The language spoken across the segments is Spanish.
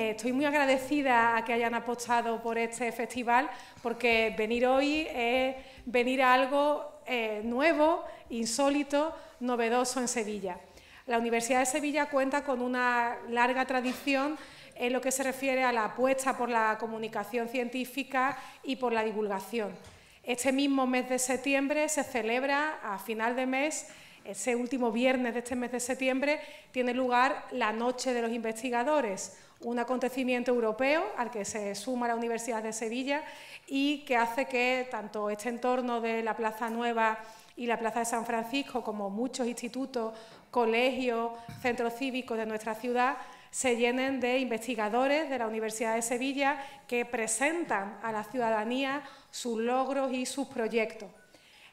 Eh, estoy muy agradecida a que hayan apostado por este festival porque venir hoy es venir a algo eh, nuevo, insólito, novedoso en Sevilla. La Universidad de Sevilla cuenta con una larga tradición en lo que se refiere a la apuesta por la comunicación científica y por la divulgación. Este mismo mes de septiembre se celebra, a final de mes, ese último viernes de este mes de septiembre tiene lugar la Noche de los Investigadores, un acontecimiento europeo al que se suma la Universidad de Sevilla y que hace que tanto este entorno de la Plaza Nueva y la Plaza de San Francisco, como muchos institutos, colegios, centros cívicos de nuestra ciudad, se llenen de investigadores de la Universidad de Sevilla que presentan a la ciudadanía sus logros y sus proyectos.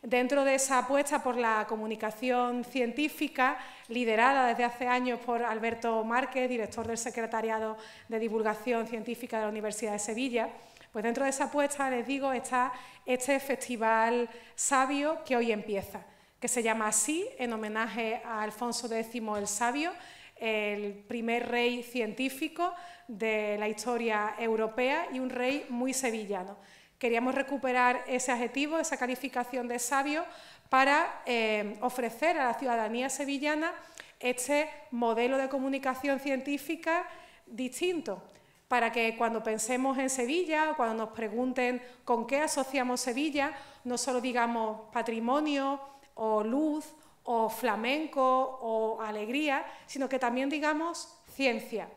Dentro de esa apuesta por la comunicación científica, liderada desde hace años por Alberto Márquez, director del Secretariado de Divulgación Científica de la Universidad de Sevilla, pues dentro de esa apuesta, les digo, está este festival sabio que hoy empieza, que se llama así, en homenaje a Alfonso X el Sabio, el primer rey científico de la historia europea y un rey muy sevillano. Queríamos recuperar ese adjetivo, esa calificación de sabio, para eh, ofrecer a la ciudadanía sevillana este modelo de comunicación científica distinto, para que cuando pensemos en Sevilla o cuando nos pregunten con qué asociamos Sevilla, no solo digamos patrimonio o luz o flamenco o alegría, sino que también digamos ciencia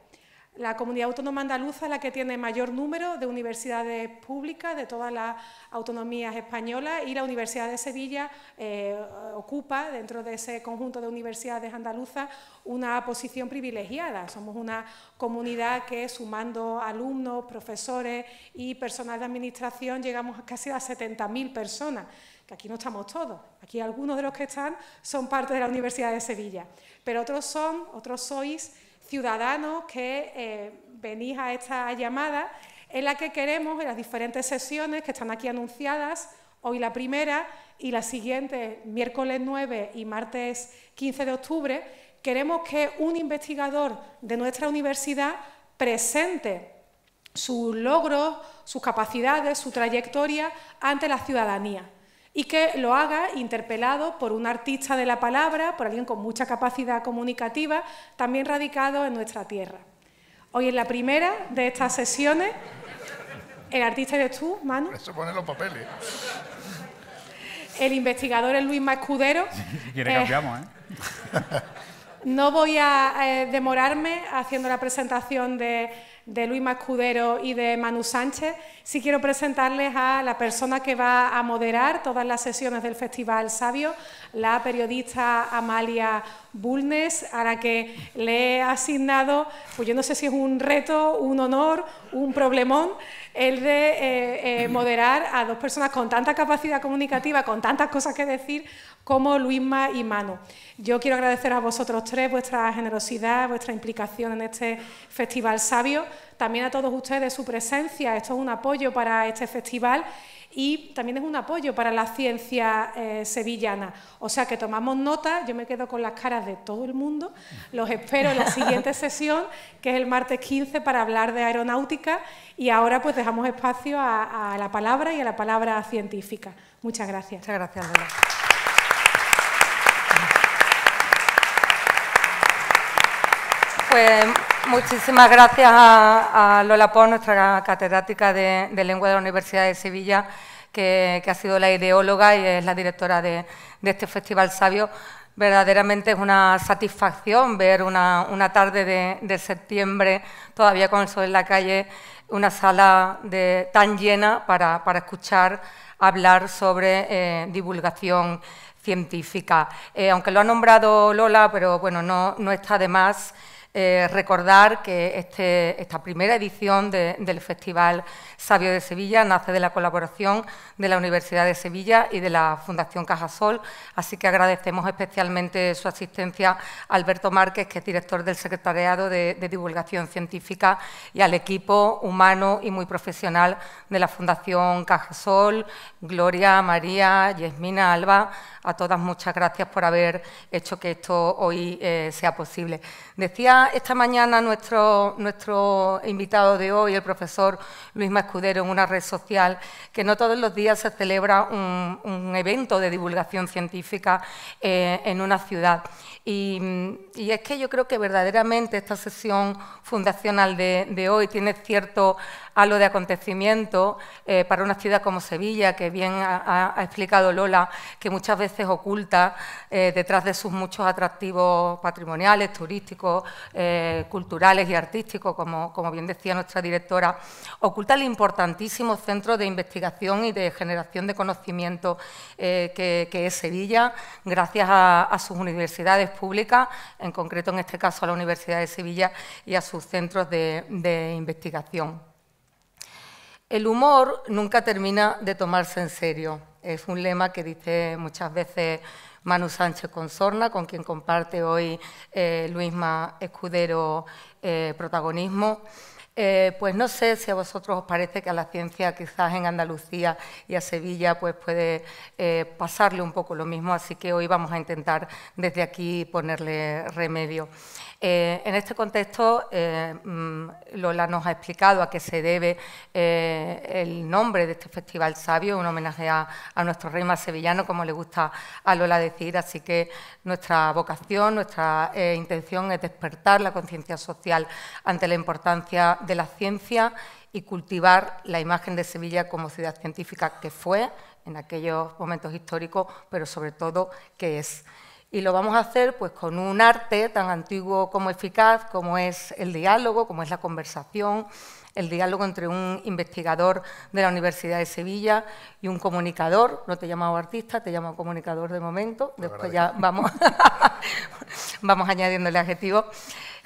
la comunidad autónoma andaluza es la que tiene mayor número de universidades públicas de todas las autonomías españolas y la Universidad de Sevilla eh, ocupa dentro de ese conjunto de universidades andaluzas una posición privilegiada. Somos una comunidad que sumando alumnos, profesores y personal de administración llegamos a casi a 70.000 personas que aquí no estamos todos, aquí algunos de los que están son parte de la Universidad de Sevilla, pero otros son, otros sois ciudadanos que eh, venís a esta llamada en la que queremos, en las diferentes sesiones que están aquí anunciadas, hoy la primera y la siguiente, miércoles 9 y martes 15 de octubre, queremos que un investigador de nuestra universidad presente sus logros, sus capacidades, su trayectoria ante la ciudadanía y que lo haga interpelado por un artista de la palabra, por alguien con mucha capacidad comunicativa, también radicado en nuestra tierra. Hoy en la primera de estas sesiones, el artista eres tú, Manu. Eso pone los papeles. El investigador es Luis Mascudero. Quiere ¿eh? No voy a eh, demorarme haciendo la presentación de de Luis Mascudero y de Manu Sánchez, sí quiero presentarles a la persona que va a moderar todas las sesiones del Festival Sabio, la periodista Amalia Bulnes, a la que le he asignado, pues yo no sé si es un reto, un honor, un problemón el de eh, eh, moderar a dos personas con tanta capacidad comunicativa, con tantas cosas que decir, como Luisma y Mano. Yo quiero agradecer a vosotros tres vuestra generosidad, vuestra implicación en este Festival Sabio, también a todos ustedes su presencia, esto es un apoyo para este festival y también es un apoyo para la ciencia eh, sevillana. O sea que tomamos nota, yo me quedo con las caras de todo el mundo, los espero en la siguiente sesión, que es el martes 15, para hablar de aeronáutica y ahora pues dejamos espacio a, a la palabra y a la palabra científica. Muchas gracias. Muchas gracias, Lola. Pues muchísimas gracias a, Lola Por, nuestra catedrática de, lengua de la Universidad de Sevilla, que, ha sido la ideóloga y es la directora de, este Festival Sabio. Verdaderamente es una satisfacción ver una, tarde de, septiembre, todavía con el sol en la calle, una sala tan llena para, escuchar hablar sobre eh, divulgación científica. Eh, aunque lo ha nombrado Lola, pero bueno, no está de más eh, recordar que este, esta primera edición del Festival Sabio de Sevilla nace de la colaboración de la Universidad de Sevilla y de la Fundación Cajasol, así que agradecemos especialmente su asistencia a Alberto Márquez, que es director del Secretariado de, Divulgación Científica, y al equipo humano y muy profesional de la Fundación Cajasol, Gloria, María, Yesmina, Alba, a todas muchas gracias por haber hecho que esto hoy eh, sea posible. Decía esta mañana nuestro, invitado de hoy, el profesor Luis Mascudero, en una red social, que no todos los días se celebra un, evento de divulgación científica eh, en una ciudad. Y, es que yo creo que verdaderamente esta sesión fundacional de, hoy tiene cierto halo de acontecimiento eh, para una ciudad como Sevilla, que bien ha, explicado Lola, que muchas veces oculta eh, detrás de sus muchos atractivos patrimoniales, turísticos, eh, culturales y artísticos, como, bien decía nuestra directora, oculta el importantísimo centro de investigación y de generación de conocimiento que, es Sevilla, gracias a sus universidades públicas, en concreto en este caso a la Universidad de Sevilla y a sus centros de, investigación. El humor nunca termina de tomarse en serio. Es un lema que dice muchas veces Manu Sánchez Consorna, con quien comparte hoy eh, Luisma Escudero eh, protagonismo. Eh, pues no sé si a vosotros os parece que a la ciencia quizás en Andalucía y a Sevilla pues puede eh, pasarle un poco lo mismo, así que hoy vamos a intentar desde aquí ponerle remedio. Eh, en este contexto, eh, mm, Lola nos ha explicado a qué se debe eh, el nombre de este Festival Sabio, un homenaje a, a, nuestro rey más sevillano, como le gusta a Lola decir, así que nuestra vocación, nuestra intención es despertar la conciencia social ante la importancia de la ciencia y cultivar la imagen de Sevilla como ciudad científica que fue en aquellos momentos históricos, pero sobre todo que es y lo vamos a hacer pues, con un arte tan antiguo como eficaz, como es el diálogo, como es la conversación, el diálogo entre un investigador de la Universidad de Sevilla y un comunicador, no te llamo artista, te llamo comunicador de momento, pues después ya vamos, vamos el adjetivo.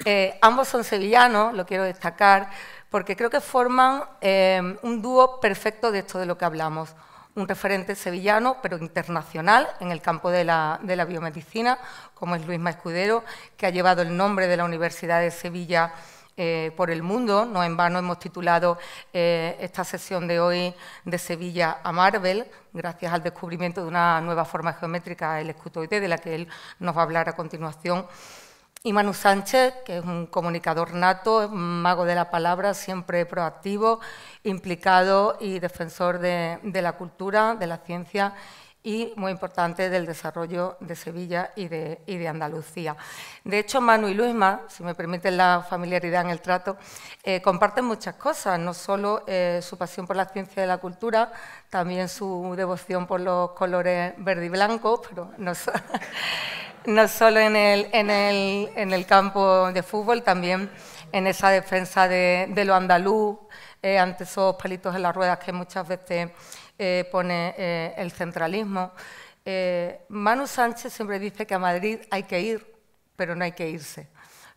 Eh, ambos son sevillanos, lo quiero destacar, porque creo que forman eh, un dúo perfecto de esto de lo que hablamos un referente sevillano, pero internacional, en el campo de la, biomedicina, como es Luis Maescudero, que ha llevado el nombre de la Universidad de Sevilla eh, por el mundo. No en vano hemos titulado eh, esta sesión de hoy de Sevilla a Marvel, gracias al descubrimiento de una nueva forma geométrica, el escutoide, de la que él nos va a hablar a continuación. Y Manu Sánchez, que es un comunicador nato, un mago de la palabra, siempre proactivo, implicado y defensor de, la cultura, de la ciencia y, muy importante, del desarrollo de Sevilla y de, Andalucía. De hecho, Manu y Luisma, si me permiten la familiaridad en el trato, eh, comparten muchas cosas, no solo eh, su pasión por la ciencia y la cultura, también su devoción por los colores verde y blanco, pero no no solo en el, en, el, en el, campo de fútbol, también en esa defensa de, lo andaluz, eh, ante esos palitos en las ruedas que muchas veces eh, pone eh, el centralismo. Manu Sánchez siempre dice que a Madrid hay que ir, pero no hay que irse.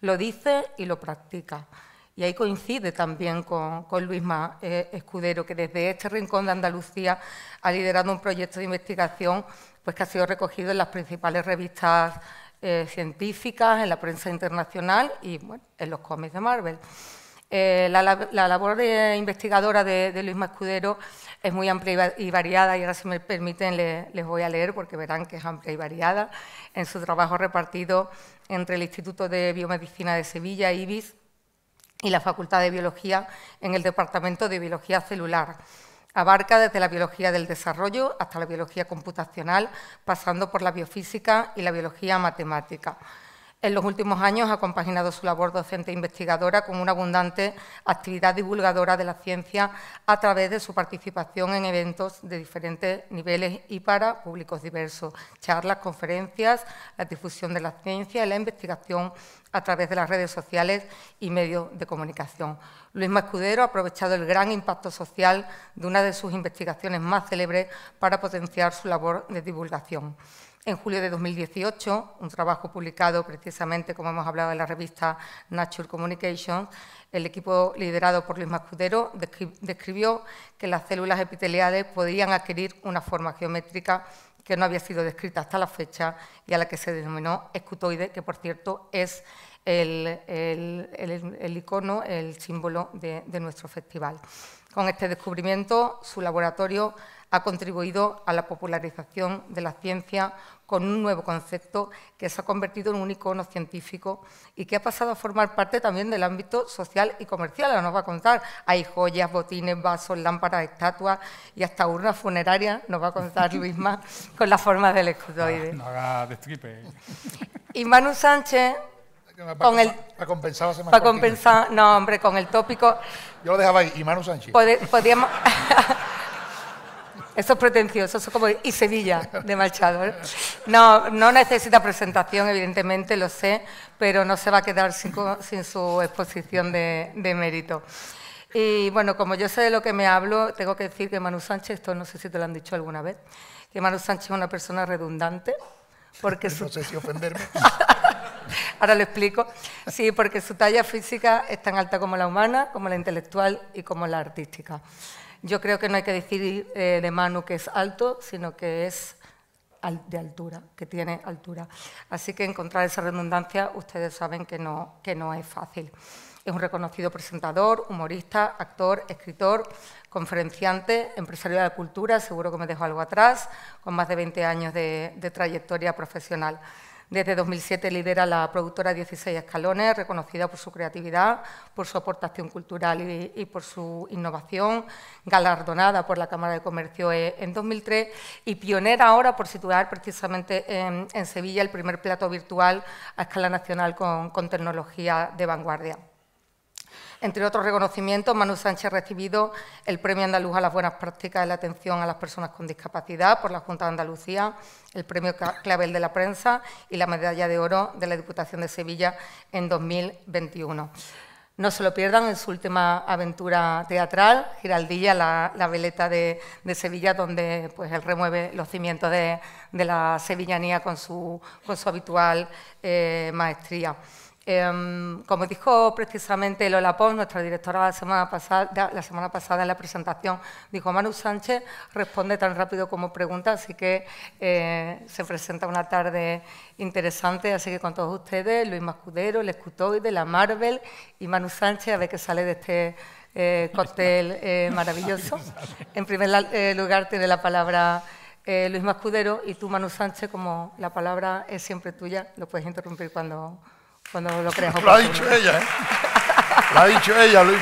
Lo dice y lo practica. Y ahí coincide también con, con Luisma Escudero, que desde este rincón de Andalucía ha liderado un proyecto de investigación pues que ha sido recogido en las principales revistas eh, científicas, en la prensa internacional y en los cómics de Marvel. Eh, la, labor investigadora de, Luis Mascudero es muy amplia y variada y ahora si me permiten les voy a leer porque verán que es amplia y variada en su trabajo repartido entre el Instituto de Biomedicina de Sevilla, IBIS, y la Facultad de Biología en el Departamento de Biología Celular. Abarca desde la biología del desarrollo hasta la biología computacional, pasando por la biofísica y la biología matemática. En los últimos años ha compaginado su labor docente e investigadora con una abundante actividad divulgadora de la ciencia a través de su participación en eventos de diferentes niveles y para públicos diversos, charlas, conferencias, la difusión de la ciencia y la investigación a través de las redes sociales y medios de comunicación. Luis Mascudero ha aprovechado el gran impacto social de una de sus investigaciones más célebres para potenciar su labor de divulgación. En julio de 2018, un trabajo publicado precisamente, como hemos hablado, en la revista Nature Communications, el equipo liderado por Luis Mascudero describió que las células epiteliales podían adquirir una forma geométrica que no había sido descrita hasta la fecha y a la que se denominó escutoide, que por cierto es el, icono, el símbolo de, nuestro festival. Con este descubrimiento, su laboratorio ha contribuido a la popularización de la ciencia con un nuevo concepto que se ha convertido en un icono científico y que ha pasado a formar parte también del ámbito social y comercial. Ahora nos va a contar, hay joyas, botines, vasos, lámparas, estatuas y hasta urnas funerarias, nos va a contar Luisma con la forma del escudoide. Ah, no, no haga destripe. Y Manu Sánchez para, con el, para compensar, no, hombre, con el tópico. Yo lo dejaba ahí, y Manu Sánchez. podíamos. Eso es pretencioso, eso es como y Sevilla de marchador ¿eh? No, no necesita presentación, evidentemente, lo sé, pero no se va a quedar sin, su exposición de, mérito. Y bueno, como yo sé de lo que me hablo, tengo que decir que Manu Sánchez, esto no sé si te lo han dicho alguna vez, que Manu Sánchez es una persona redundante. Porque no sé si ofenderme. Ahora lo explico. Sí, porque su talla física es tan alta como la humana, como la intelectual y como la artística. Yo creo que no hay que decir eh, de Manu que es alto, sino que es de altura, que tiene altura. Así que encontrar esa redundancia, ustedes saben que no, que no es fácil. Es un reconocido presentador, humorista, actor, escritor, conferenciante, empresario de la cultura, seguro que me dejo algo atrás, con más de 20 años de trayectoria profesional. Desde 2007 lidera la productora 16 Escalones, reconocida por su creatividad, por su aportación cultural y, por su innovación, galardonada por la Cámara de Comercio e, en 2003 y pionera ahora por situar precisamente en, Sevilla el primer plato virtual a escala nacional con tecnología de vanguardia. Entre otros reconocimientos, Manu Sánchez ha recibido el Premio Andaluz a las Buenas Prácticas de la Atención a las Personas con Discapacidad por la Junta de Andalucía, el Premio Clavel de la Prensa y la Medalla de Oro de la Diputación de Sevilla en 2021. No se lo pierdan en su última aventura teatral, Giraldilla, la, veleta de, Sevilla, donde pues, él remueve los cimientos de, la sevillanía con su, habitual eh, maestría. Em, como dijo precisamente Lola Pons, nuestra directora la semana, pasada, en la presentación, dijo Manu Sánchez responde tan rápido como pregunta, así que eh, se presenta una tarde interesante, así que con todos ustedes, Luis Mascudero, el Escutoide, la Marvel y Manu Sánchez, a ver qué sale de este eh, cóctel eh, maravilloso. En primer lugar tiene la palabra... Luis Mascudero y tú, Manu Sánchez, como la palabra es siempre tuya, lo puedes interrumpir cuando cuando lo creas Lo ha dicho ella, ¿eh? Lo ha dicho ella, Luis.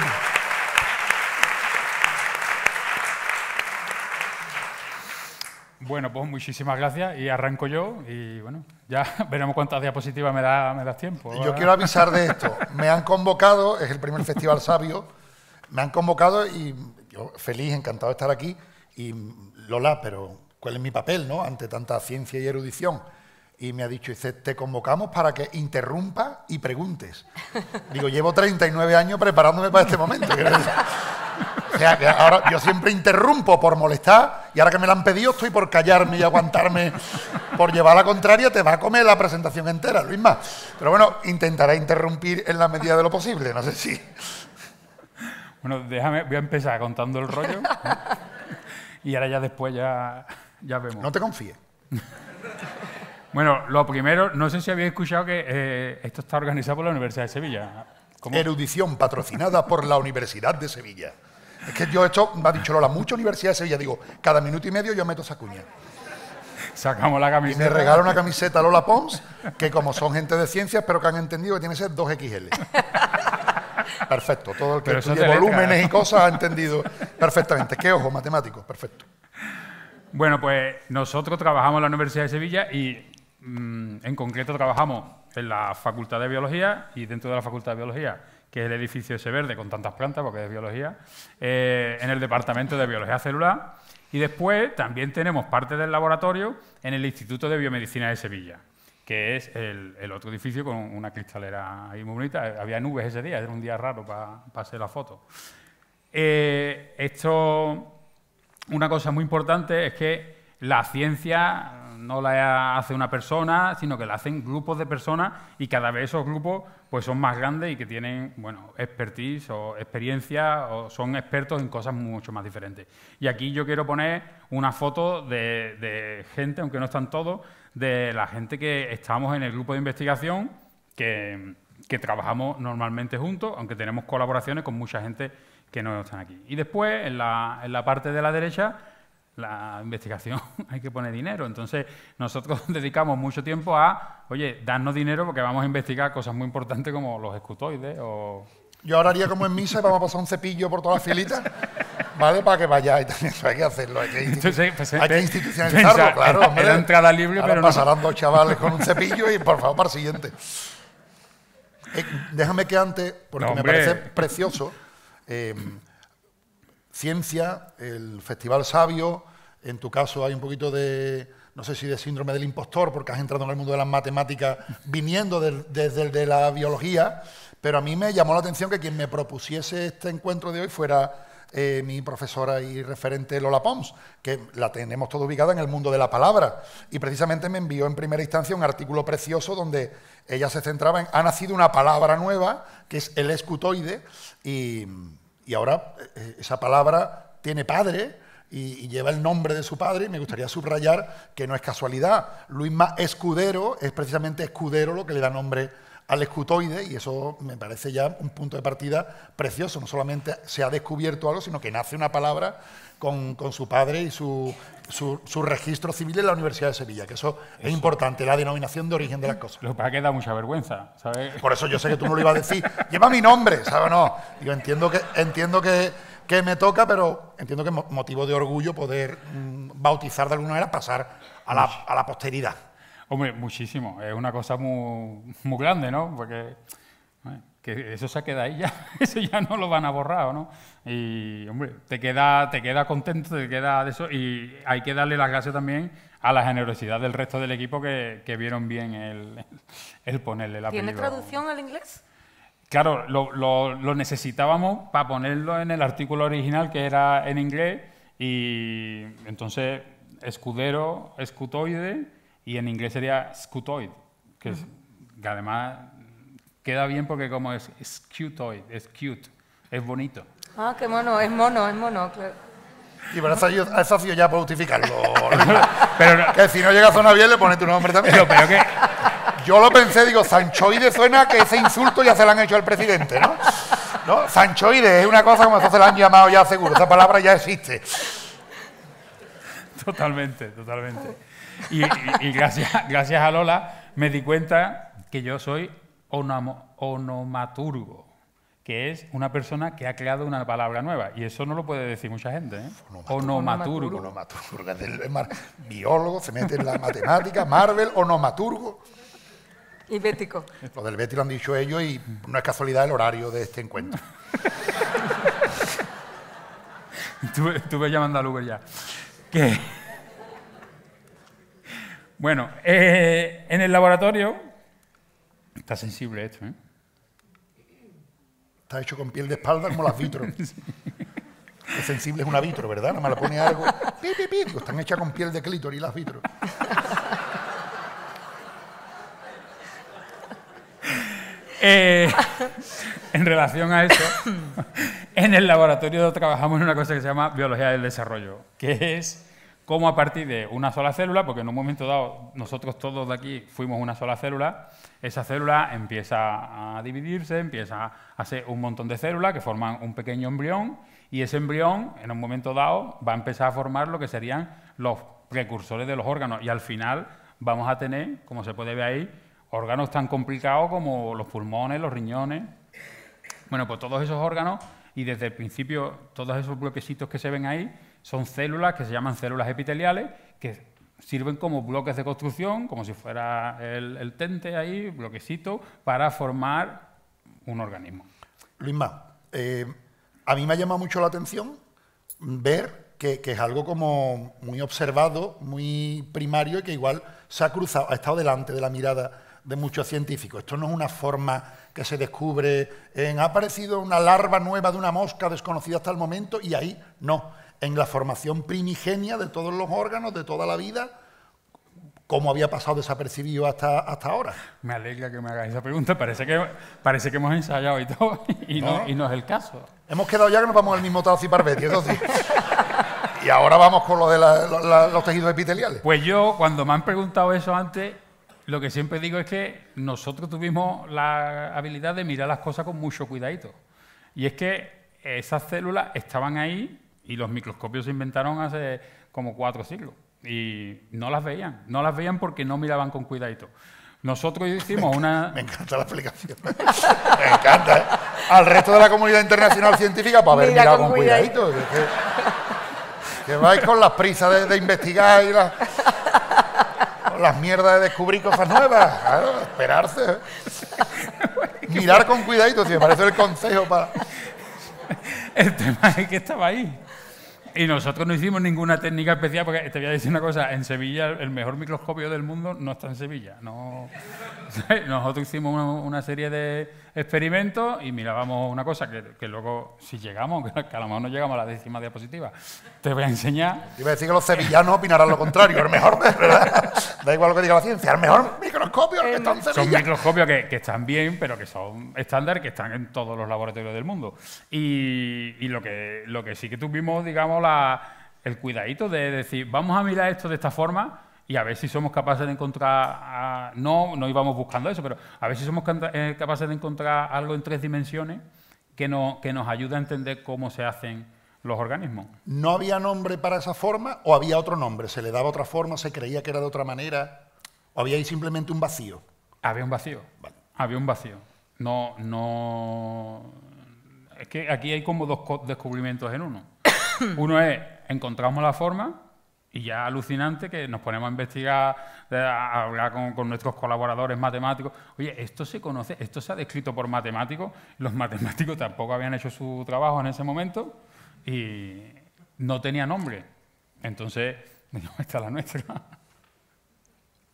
Bueno, pues muchísimas gracias y arranco yo y bueno, ya veremos cuántas diapositivas me, das tiempo. Yo quiero avisar de esto. Me han convocado, es el primer Festival Sabio, me han convocado y yo feliz, encantado de estar aquí. Y Lola, pero ¿cuál es mi papel, no? Ante tanta ciencia y erudición. Y me ha dicho, dice, te convocamos para que interrumpa y preguntes. Digo, llevo 39 años preparándome para este momento. O sea, ahora yo siempre interrumpo por molestar y ahora que me la han pedido estoy por callarme y aguantarme. Por llevar la contraria te va a comer la presentación entera, Luisma más. Pero bueno, intentaré interrumpir en la medida de lo posible, no sé si. Bueno, déjame, voy a empezar contando el rollo y ahora ya después ya, ya vemos. No te confíes. Bueno, lo primero, no sé si habéis escuchado que eh, esto está organizado por la Universidad de Sevilla. Erudición patrocinada por la Universidad de Sevilla. Es que yo he hecho, me ha dicho Lola, mucha Universidad de Sevilla. Digo, cada minuto y medio yo meto esa cuña. Sacamos la camiseta. Y me regala una camiseta Lola Pons, que como son gente de ciencias, pero que han entendido que tiene que ser 2XL. Perfecto. Todo el que estudie volúmenes y cosas ha entendido perfectamente. Qué ojo, matemático, perfecto. Bueno, pues nosotros trabajamos en la Universidad de Sevilla y Mm, en concreto trabajamos en la Facultad de Biología y dentro de la Facultad de Biología, que es el edificio ese verde con tantas plantas, porque es biología, eh, en el Departamento de Biología Celular. Y después también tenemos parte del laboratorio en el Instituto de Biomedicina de Sevilla, que es el, otro edificio con una cristalera ahí muy bonita. Había nubes ese día, era un día raro para hacer la foto. Eh, esto, una cosa muy importante es que la ciencia no la hace una persona, sino que la hacen grupos de personas y cada vez esos grupos pues, son más grandes y que tienen bueno, expertise o experiencia o son expertos en cosas mucho más diferentes. Y aquí yo quiero poner una foto de, gente, aunque no están todos, de la gente que estamos en el grupo de investigación, que, trabajamos normalmente juntos, aunque tenemos colaboraciones con mucha gente que no están aquí. Y después, en la parte de la derecha, la investigación hay que poner dinero. Entonces, nosotros dedicamos mucho tiempo a, oye, darnos dinero porque vamos a investigar cosas muy importantes como los escutoides o... Yo ahora haría como en misa y vamos a pasar un cepillo por todas las filitas, ¿vale? Para que vayáis también. Hay que hacerlo, hay que, pues, que eh, institucionalizarlo, claro. Eh, entrada libre, pasarán dos chavales con un cepillo y por favor, para el siguiente. Eh, déjame que antes, porque me parece precioso ciencia, el Festival Sabio, en tu caso hay un poquito de, no sé si de síndrome del impostor, porque has entrado en el mundo de las matemáticas viniendo desde el de, la biología, pero a mí me llamó la atención que quien me propusiese este encuentro de hoy fuera eh, mi profesora y referente Lola Pons, que la tenemos toda ubicada en el mundo de la palabra, y precisamente me envió en primera instancia un artículo precioso donde ella se centraba en, ha nacido una palabra nueva, que es el escutoide, y y ahora eh, eh, esa palabra tiene padre y, lleva el nombre de su padre. Y me gustaría subrayar que no es casualidad. Luis Luisma Escudero es precisamente Escudero lo que le da nombre al escutoide y eso me parece ya un punto de partida precioso. No solamente se ha descubierto algo, sino que nace una palabra con, su padre y su, su, registro civil en la Universidad de Sevilla, que eso, es importante, la denominación de origen de las cosas. Lo que pasa es que da mucha vergüenza, ¿sabes? Por eso yo sé que tú no lo ibas a decir, lleva mi nombre, ¿sabes? No, yo entiendo que, entiendo que, que me toca, pero entiendo que es motivo de orgullo poder mm, bautizar de alguna manera, pasar a la, a la posteridad. Hombre, muchísimo. Es una cosa muy, muy grande, ¿no? Porque eh, que eso se queda ahí ya. Eso ya no lo van a borrar, ¿no? Y, hombre, te queda, te queda contento, te queda de eso. Y hay que darle las gracias también a la generosidad del resto del equipo que, vieron bien el, el ponerle la ¿Tiene traducción al inglés? Claro, lo, necesitábamos para ponerlo en el artículo original que era en inglés. Y entonces, escudero, escutoide, y en inglés sería scutoid, que, además queda bien porque como es, scutoid, es cute, es bonito. Ah, qué mono, es mono, es mono, claro. Y bueno, eso ha sido ya justificarlo. pero que si no llega a zona bien le pones tu nombre también. Yo lo pensé, digo, Sanchoide suena que ese insulto ya se lo han hecho al presidente, ¿no? ¿No? Sanchoide es una cosa como eso se lo han llamado ya seguro, esa palabra ya existe. Totalmente, totalmente. Y, gracias, gracias a Lola me di cuenta que yo soy onomaturgo que es una persona que ha creado una palabra nueva. Y eso no lo puede decir mucha gente. ¿eh? Onomaturgo. biólogo, se mete en la matemática, Marvel, onomaturgo. Y bético. Lo del bético lo han dicho ellos y no es casualidad el horario de este encuentro. estuve, llamando al Uber ya. ¿Qué? Bueno, eh, en el laboratorio... Está sensible esto, ¿eh? Está hecho con piel de espalda como las vitro. Es sensible es una vitro, ¿verdad? No más la pone algo. Pi, pi, Están hechas con piel de clítoris las vitro. Eh, en relación a eso, en el laboratorio trabajamos en una cosa que se llama biología del desarrollo, que es cómo a partir de una sola célula, porque en un momento dado nosotros todos de aquí fuimos una sola célula, esa célula empieza a dividirse, empieza a hacer un montón de células que forman un pequeño embrión y ese embrión en un momento dado va a empezar a formar lo que serían los precursores de los órganos y al final vamos a tener, como se puede ver ahí, órganos tan complicados como los pulmones, los riñones, bueno, pues todos esos órganos y desde el principio todos esos bloquecitos que se ven ahí son células que se llaman células epiteliales, que sirven como bloques de construcción, como si fuera el, tente ahí, bloquecito, para formar un organismo. Luisma, eh, a mí me ha llamado mucho la atención ver que, que, es algo como muy observado, muy primario y que igual se ha cruzado, ha estado delante de la mirada de muchos científicos. Esto no es una forma que se descubre en ha aparecido una larva nueva de una mosca desconocida hasta el momento y ahí no en la formación primigenia de todos los órganos, de toda la vida, cómo había pasado desapercibido hasta, hasta ahora. Me alegra que me hagas esa pregunta. Parece que, parece que hemos ensayado y todo, y no, es el caso. Hemos quedado ya que nos vamos al mismo y y y ahora vamos con lo de los tejidos epiteliales. Pues yo, cuando me han preguntado eso antes, lo que siempre digo es que nosotros tuvimos la habilidad de mirar las cosas con mucho cuidadito. Y es que esas células estaban ahí y los microscopios se inventaron hace como cuatro siglos y no las veían, no las veían porque no miraban con cuidadito. Nosotros hicimos una... Me encanta la explicación. me encanta. ¿eh? Al resto de la comunidad internacional científica para haber mirado con, cuidadito. que, vais con las prisas de, investigar y las, con las mierdas de descubrir cosas nuevas. Claro, esperarse. ¿eh? Mirar con cuidadito, si me parece el consejo para... El tema es que estaba ahí. Y nosotros no hicimos ninguna técnica especial, porque te voy a decir una cosa, en Sevilla el mejor microscopio del mundo no está en Sevilla. nosotros hicimos una serie de, experimento y mirábamos una cosa que, luego, si llegamos, que a lo mejor no llegamos a la décima diapositiva, te voy a enseñar. Iba a decir que los sevillanos opinarán lo contrario, es mejor, Da igual lo que diga la ciencia, es mejor microscopio que están en Son microscopios que, están bien, pero que son estándar, que están en todos los laboratorios del mundo. Y, lo, que, lo que sí que tuvimos, digamos, el cuidadito de decir, vamos a mirar esto de esta forma y a ver si somos capaces de encontrar, no, no íbamos buscando eso, pero a ver si somos eh, capaces de encontrar algo en tres dimensiones que, no, que nos ayude a entender cómo se hacen los organismos. ¿No había nombre para esa forma o había otro nombre? ¿Se le daba otra forma? ¿Se creía que era de otra manera? ¿O había simplemente un vacío? Había un vacío. Había un vacío. No, no. Es que aquí hay como dos descubrimientos en uno. uno es encontramos la forma y ya alucinante que nos ponemos a investigar, a hablar con, nuestros colaboradores matemáticos. Oye, esto se conoce, esto se ha descrito por matemáticos. Los matemáticos tampoco habían hecho su trabajo en ese momento y no tenía nombre. Entonces, esta es la nuestra.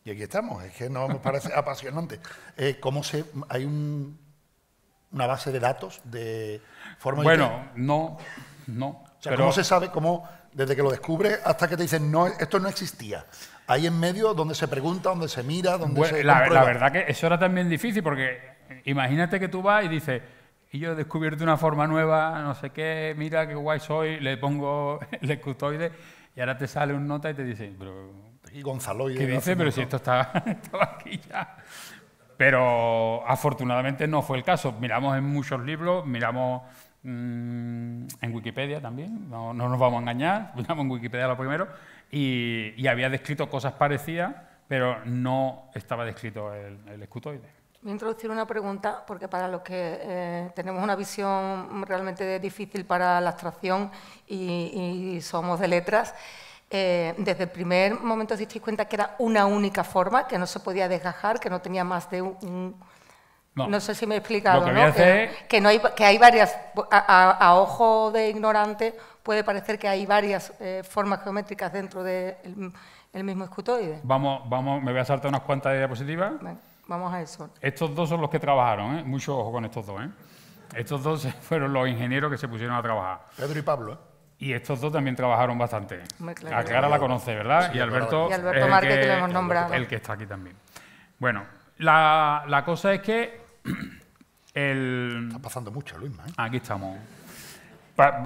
Y aquí estamos, es que nos parece apasionante. Eh, ¿Cómo se.? Hay una base de datos de forma. Bueno, no, no. O sea, pero... ¿cómo se sabe cómo.? desde que lo descubres hasta que te dicen, no, esto no existía. Ahí en medio, donde se pregunta, donde se mira, donde se. La, verdad que eso era también difícil, porque imagínate que tú vas y dices, y yo he descubierto una forma nueva, no sé qué, mira qué guay soy, le pongo el escutoide y ahora te sale un nota y te dice, pero. Y Gonzalo ¿Qué dice? Pero si esto estaba aquí ya. Pero afortunadamente no fue el caso. Miramos en muchos libros, miramos Mm, en Wikipedia también, no, nos vamos a engañar, buscamos en Wikipedia lo primero, y, había descrito cosas parecidas, pero no estaba descrito el, escutoide. Voy a introducir una pregunta, porque para los que eh, tenemos una visión realmente difícil para la abstracción y, somos de letras, eh, desde el primer momento os disteis cuenta que era una única forma, que no se podía desgajar, que no tenía más de un, no. sé si me he explicado, que, ¿no? Que, no hay, que hay varias, a, ojo de ignorante puede parecer que hay varias eh, formas geométricas dentro del de el mismo escutoide. Vamos, vamos, me voy a saltar unas cuantas diapositivas. vamos a eso. Estos dos son los que trabajaron, ¿eh? mucho ojo con estos dos. ¿eh? Estos dos fueron los ingenieros que se pusieron a trabajar. Pedro y Pablo. Y estos dos también trabajaron bastante. A Clara la conoce, ¿verdad? y Alberto, el que está aquí también. Bueno, la, cosa es que el... Está pasando mucho, Luis, ¿eh? Aquí estamos.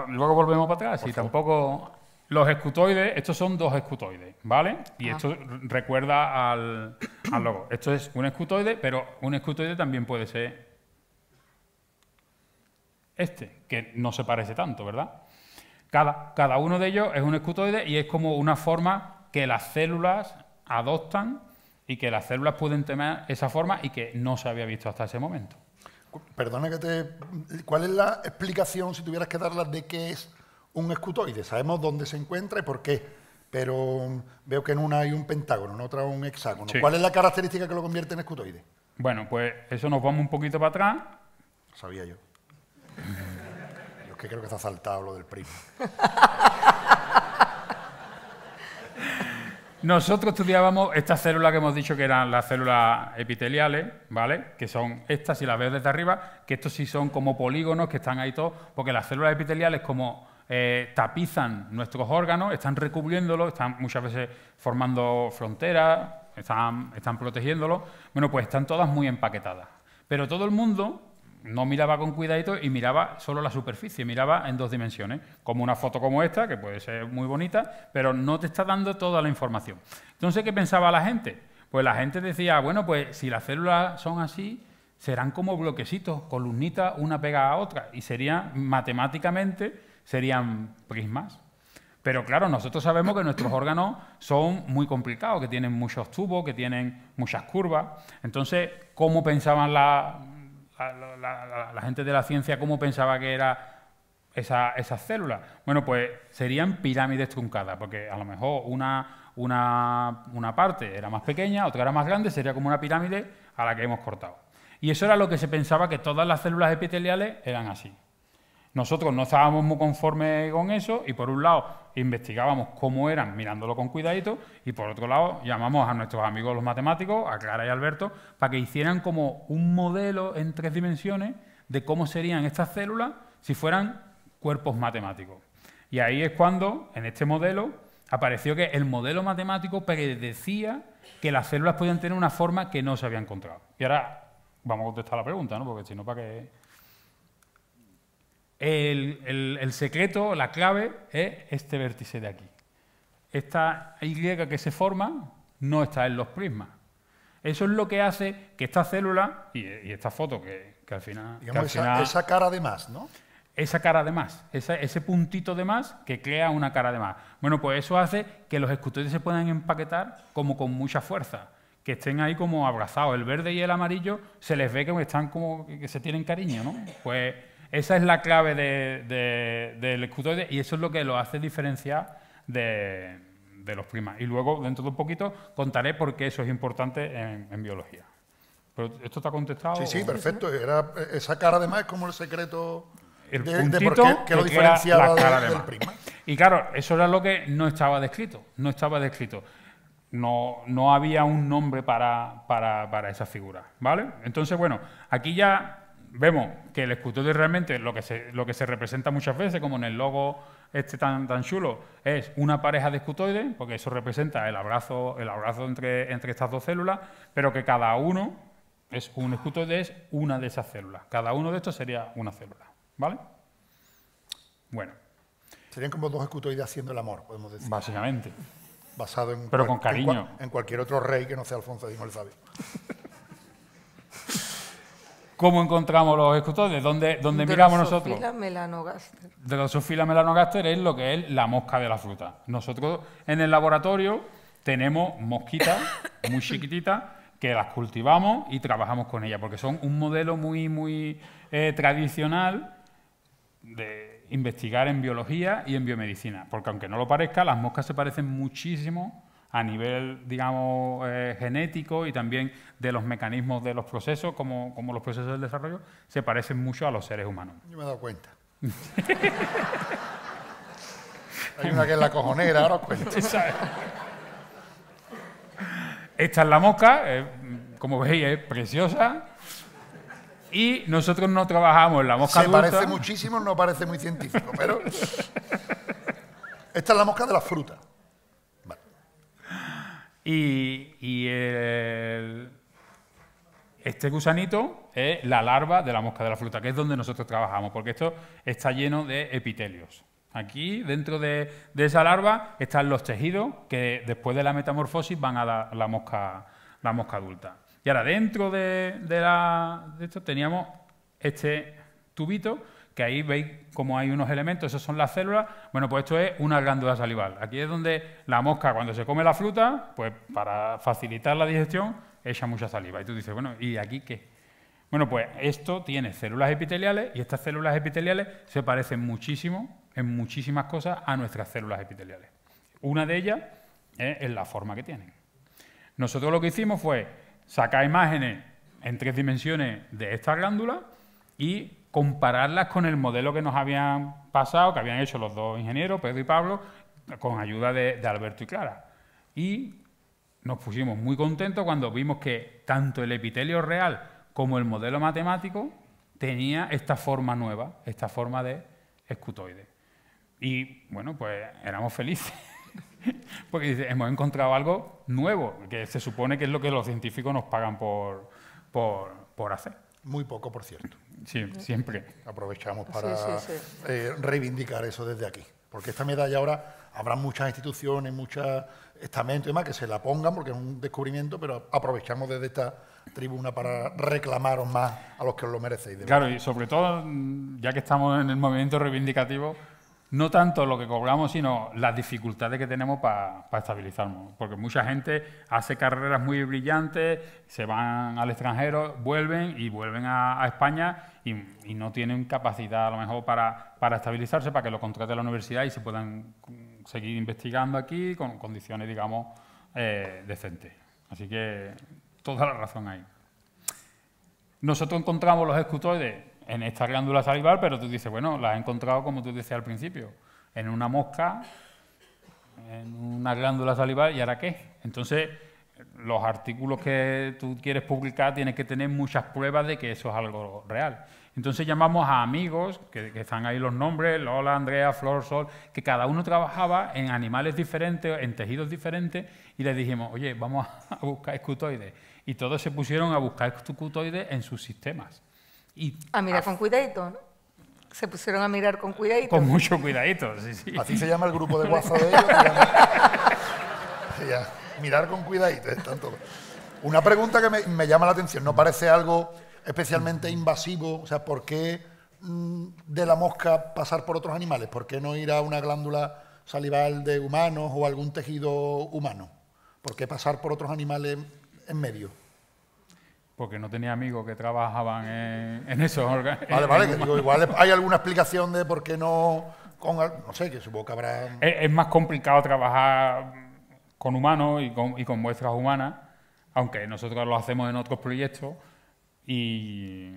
luego volvemos para atrás. tampoco... Los escutoides, estos son dos escutoides, ¿vale? Y esto recuerda al, logo. Esto es un escutoide, pero un escutoide también puede ser este, que no se parece tanto, ¿verdad? Cada, cada uno de ellos es un escutoide y es como una forma que las células adoptan y que las células pueden tener esa forma y que no se había visto hasta ese momento. Perdona que te... ¿Cuál es la explicación, si tuvieras que darla, de qué es un escutoide? Sabemos dónde se encuentra y por qué, pero veo que en una hay un pentágono, en otra un hexágono. ¿Cuál es la característica que lo convierte en escutoide? Bueno, pues eso nos vamos un poquito para atrás. sabía yo. yo es que creo que está saltado lo del primo. Nosotros estudiábamos estas células que hemos dicho que eran las células epiteliales, ¿vale? Que son estas, si las veo desde arriba, que estos sí son como polígonos que están ahí todos, porque las células epiteliales como eh, tapizan nuestros órganos, están recubriéndolos, están muchas veces formando fronteras, están, están protegiéndolos. Bueno, pues están todas muy empaquetadas. Pero todo el mundo no miraba con cuidadito y miraba solo la superficie, miraba en dos dimensiones, como una foto como esta, que puede ser muy bonita, pero no te está dando toda la información. Entonces, ¿qué pensaba la gente? Pues la gente decía, bueno, pues si las células son así, serán como bloquecitos, columnitas una pega a otra, y serían, matemáticamente, serían prismas. Pero claro, nosotros sabemos que nuestros órganos son muy complicados, que tienen muchos tubos, que tienen muchas curvas. Entonces, ¿cómo pensaban la, la, la, gente de la ciencia cómo pensaba que era esa, esas células. Bueno, pues serían pirámides truncadas, porque a lo mejor una, una, una parte era más pequeña, otra era más grande, sería como una pirámide a la que hemos cortado. Y eso era lo que se pensaba que todas las células epiteliales eran así. Nosotros no estábamos muy conformes con eso y por un lado investigábamos cómo eran mirándolo con cuidadito y por otro lado llamamos a nuestros amigos los matemáticos, a Clara y Alberto, para que hicieran como un modelo en tres dimensiones de cómo serían estas células si fueran cuerpos matemáticos. Y ahí es cuando, en este modelo, apareció que el modelo matemático predecía que las células podían tener una forma que no se había encontrado. Y ahora vamos a contestar la pregunta, ¿no? Porque si no, ¿para qué? el, secreto, la clave, ¿eh? es este vértice de aquí. Esta Y que se forma no está en los prismas. Eso es lo que hace que esta célula y, esta foto que, al final... esa, cara de más, ¿no? Esa cara de más, ese puntito de más que crea una cara de más. Bueno, pues eso hace que los escultores se puedan empaquetar como con mucha fuerza, que estén ahí como abrazados. El verde y el amarillo se les ve que están como que se tienen cariño, ¿no? Pues esa es la clave del de, y eso es lo que lo hace diferenciar de, los primas. Y luego, dentro de un poquito, contaré por qué eso es importante en, biología. Pero esto está contestado. Sí, sí, perfecto. Era, esa cara además es como el secreto de, por qué, que lo diferenciaba primas. Y claro, eso era lo que no estaba descrito. No estaba descrito. No, no había un nombre para, para, para esa figura. ¿Vale? Entonces, bueno, aquí ya vemos que el escutoide realmente lo que, se, lo que se representa muchas veces, como en el logo este tan, tan chulo, es una pareja de escutoides, porque eso representa el abrazo, el abrazo entre, estas dos células, pero que cada uno es un escutoide, es una de esas células. Cada uno de estos sería una célula, ¿vale? Bueno. Serían como dos escutoides haciendo el amor, podemos decir. Básicamente. Basado en... Pero con cariño. En, cualquier otro rey que no sea Alfonso X el Sabio. ¿Cómo encontramos los escutores? ¿Dónde, dónde miramos nosotros? melanogaster. Drosophila melanogaster es lo que es la mosca de la fruta. Nosotros en el laboratorio tenemos mosquitas muy chiquititas que las cultivamos y trabajamos con ellas, porque son un modelo muy, muy eh, tradicional de investigar en biología y en biomedicina. Porque aunque no lo parezca, las moscas se parecen muchísimo a nivel, digamos, eh, genético y también de los mecanismos de los procesos, como, los procesos del desarrollo, se parecen mucho a los seres humanos. Yo me he dado cuenta. Hay una que es la cojonera, ahora os cuento. Esta es la mosca, eh, como veis es preciosa. Y nosotros no trabajamos en la mosca Se parece muchísimo, no parece muy científico, pero... Esta es la mosca de la fruta y, este gusanito es la larva de la mosca de la fruta, que es donde nosotros trabajamos, porque esto está lleno de epitelios. Aquí, dentro de, esa larva, están los tejidos que después de la metamorfosis van a la, mosca, la mosca adulta. Y ahora, dentro de esto teníamos este tubito que ahí veis cómo hay unos elementos, esas son las células. Bueno, pues esto es una glándula salival. Aquí es donde la mosca, cuando se come la fruta, pues para facilitar la digestión, echa mucha saliva. Y tú dices, bueno, ¿y aquí qué? Bueno, pues esto tiene células epiteliales y estas células epiteliales se parecen muchísimo, en muchísimas cosas, a nuestras células epiteliales. Una de ellas eh, es la forma que tienen. Nosotros lo que hicimos fue sacar imágenes en tres dimensiones de esta glándula y compararlas con el modelo que nos habían pasado, que habían hecho los dos ingenieros, Pedro y Pablo, con ayuda de, Alberto y Clara. Y nos pusimos muy contentos cuando vimos que tanto el epitelio real como el modelo matemático tenía esta forma nueva, esta forma de escutoide. Y bueno, pues éramos felices, porque hemos encontrado algo nuevo, que se supone que es lo que los científicos nos pagan por hacer. Muy poco, por cierto. Sí, siempre. Aprovechamos para eh, reivindicar eso desde aquí. Porque esta medalla ahora habrá muchas instituciones, muchos estamentos y demás que se la pongan porque es un descubrimiento, pero aprovechamos desde esta tribuna para reclamaros más a los que os lo merecéis. claro, y sobre todo, ya que estamos en el movimiento reivindicativo, no tanto lo que cobramos, sino las dificultades que tenemos para estabilizarnos. Porque mucha gente hace carreras muy brillantes, se van al extranjero, vuelven y vuelven a, España y, no tienen capacidad a lo mejor para, estabilizarse, para que lo contrate la universidad y se puedan mm, seguir investigando aquí con condiciones, digamos, eh, decentes. Así que toda la razón ahí. Nosotros encontramos los de en esta glándula salival, pero tú dices, bueno, la has encontrado como tú decías al principio, en una mosca, en una glándula salival, ¿y ahora qué? Entonces, los artículos que tú quieres publicar tienes que tener muchas pruebas de que eso es algo real. Entonces llamamos a amigos, que, que, están ahí los nombres, Lola, Andrea, Flor, Sol, que cada uno trabajaba en animales diferentes, en tejidos diferentes, y les dijimos, oye, vamos a buscar escutoides. Y todos se pusieron a buscar escutoides en sus sistemas a mirar con cuidadito, ¿no? Se pusieron a mirar con cuidadito. Con mucho cuidadito, sí, sí. Así se llama el grupo de WhatsApp de ellos. Mirar con cuidadito, tanto. Una pregunta que me, llama la atención, ¿no parece algo especialmente invasivo? O sea, ¿por qué mm, de la mosca pasar por otros animales? ¿Por qué no ir a una glándula salival de humanos o algún tejido humano? ¿Por qué pasar por otros animales en medio? porque no tenía amigos que trabajaban en, esos órganos. Vale, vale, que digo, igual hay alguna explicación de por qué no, con, no sé, que supongo que habrá... Es, más complicado trabajar con humanos y con, muestras humanas, aunque nosotros lo hacemos en otros proyectos, y,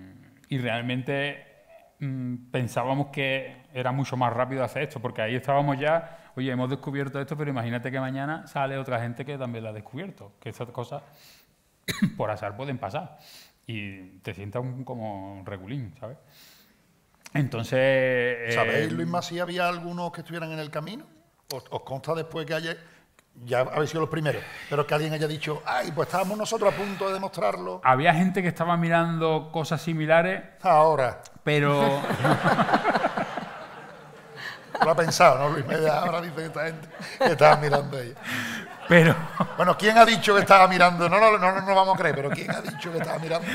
realmente mm, pensábamos que era mucho más rápido hacer esto, porque ahí estábamos ya, oye, hemos descubierto esto, pero imagínate que mañana sale otra gente que también lo ha descubierto, que esas cosas por azar pueden pasar y te sientas un, como regulín, ¿sabes? Entonces... Eh, ¿Sabéis, Luis si había algunos que estuvieran en el camino? ¿Os, consta después que haya ya habéis sido los primeros, pero que alguien haya dicho, ay, pues estábamos nosotros a punto de demostrarlo. Había gente que estaba mirando cosas similares. Ahora. Pero. lo ha pensado, ¿no, Luis? Ahora dice que esta gente que estaba mirando ahí... Pero. Bueno, ¿quién ha dicho que estaba mirando? No, no, vamos a creer, pero ¿quién ha dicho que estaba mirando?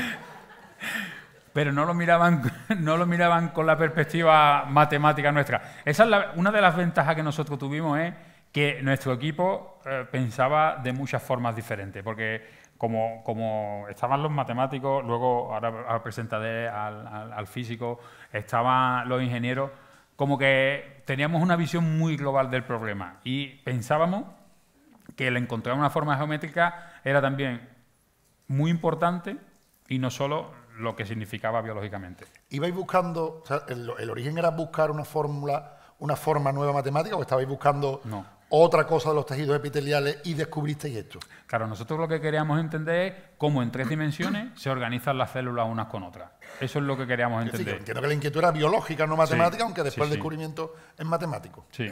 Pero no lo miraban, no lo miraban con la perspectiva matemática nuestra. Esa es una de las ventajas que nosotros tuvimos es ¿eh? que nuestro equipo eh, pensaba de muchas formas diferentes, porque como, estaban los matemáticos, luego ahora presentaré al físico, estaban los ingenieros, como que teníamos una visión muy global del problema y pensábamos que el encontrar una forma geométrica era también muy importante y no solo lo que significaba biológicamente. ¿Ibais buscando, o sea, el, origen era buscar una fórmula, una forma nueva matemática o estabais buscando otra cosa de los tejidos epiteliales y descubristeis esto? Claro, nosotros lo que queríamos entender es cómo en tres dimensiones se organizan las células unas con otras. Eso es lo que queríamos entender. Sí, que la inquietud era biológica, no matemática, aunque después el descubrimiento es matemático. Sí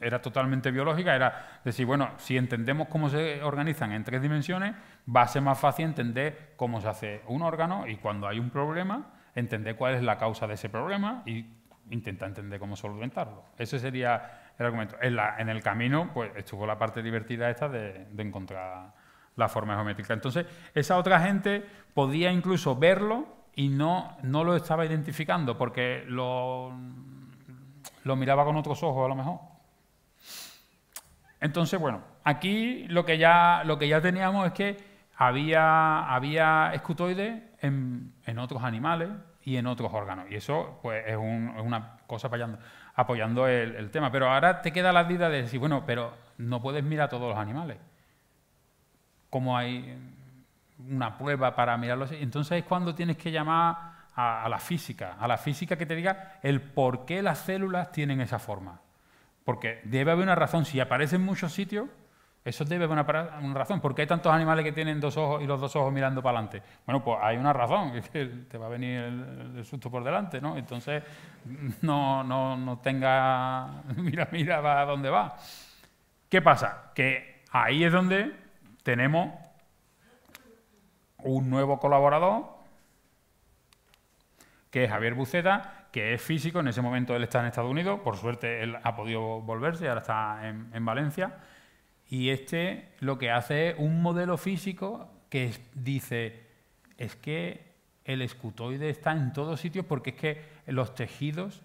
era totalmente biológica, era decir, bueno, si entendemos cómo se organizan en tres dimensiones, va a ser más fácil entender cómo se hace un órgano y cuando hay un problema, entender cuál es la causa de ese problema y intentar entender cómo solventarlo. Ese sería el argumento. En, el camino, pues estuvo la parte divertida esta de, encontrar la forma geométrica. Entonces, esa otra gente podía incluso verlo y no, no lo estaba identificando porque lo, lo miraba con otros ojos a lo mejor. Entonces, bueno, aquí lo que ya, lo que ya teníamos es que había, escutoides en, otros animales y en otros órganos. Y eso pues, es, una cosa apoyando, el, tema. Pero ahora te queda la duda de decir, bueno, pero no puedes mirar a todos los animales. Como hay una prueba para mirarlos. Entonces es cuando tienes que llamar a la física, a la física que te diga el por qué las células tienen esa forma. Porque debe haber una razón. Si aparece en muchos sitios, eso debe haber una, razón. ¿Por qué hay tantos animales que tienen dos ojos y los dos ojos mirando para adelante? Bueno, pues hay una razón, que te va a venir el, susto por delante, ¿no? Entonces, no, no, no tenga, mira, mira, va a dónde va. ¿Qué pasa? Que ahí es donde tenemos un nuevo colaborador, que es Javier Buceta, que es físico. En ese momento él está en Estados Unidos, por suerte él ha podido volverse, y ahora está en, Valencia. Y este lo que hace es un modelo físico que dice, es que el escutoide está en todos sitios porque es que los tejidos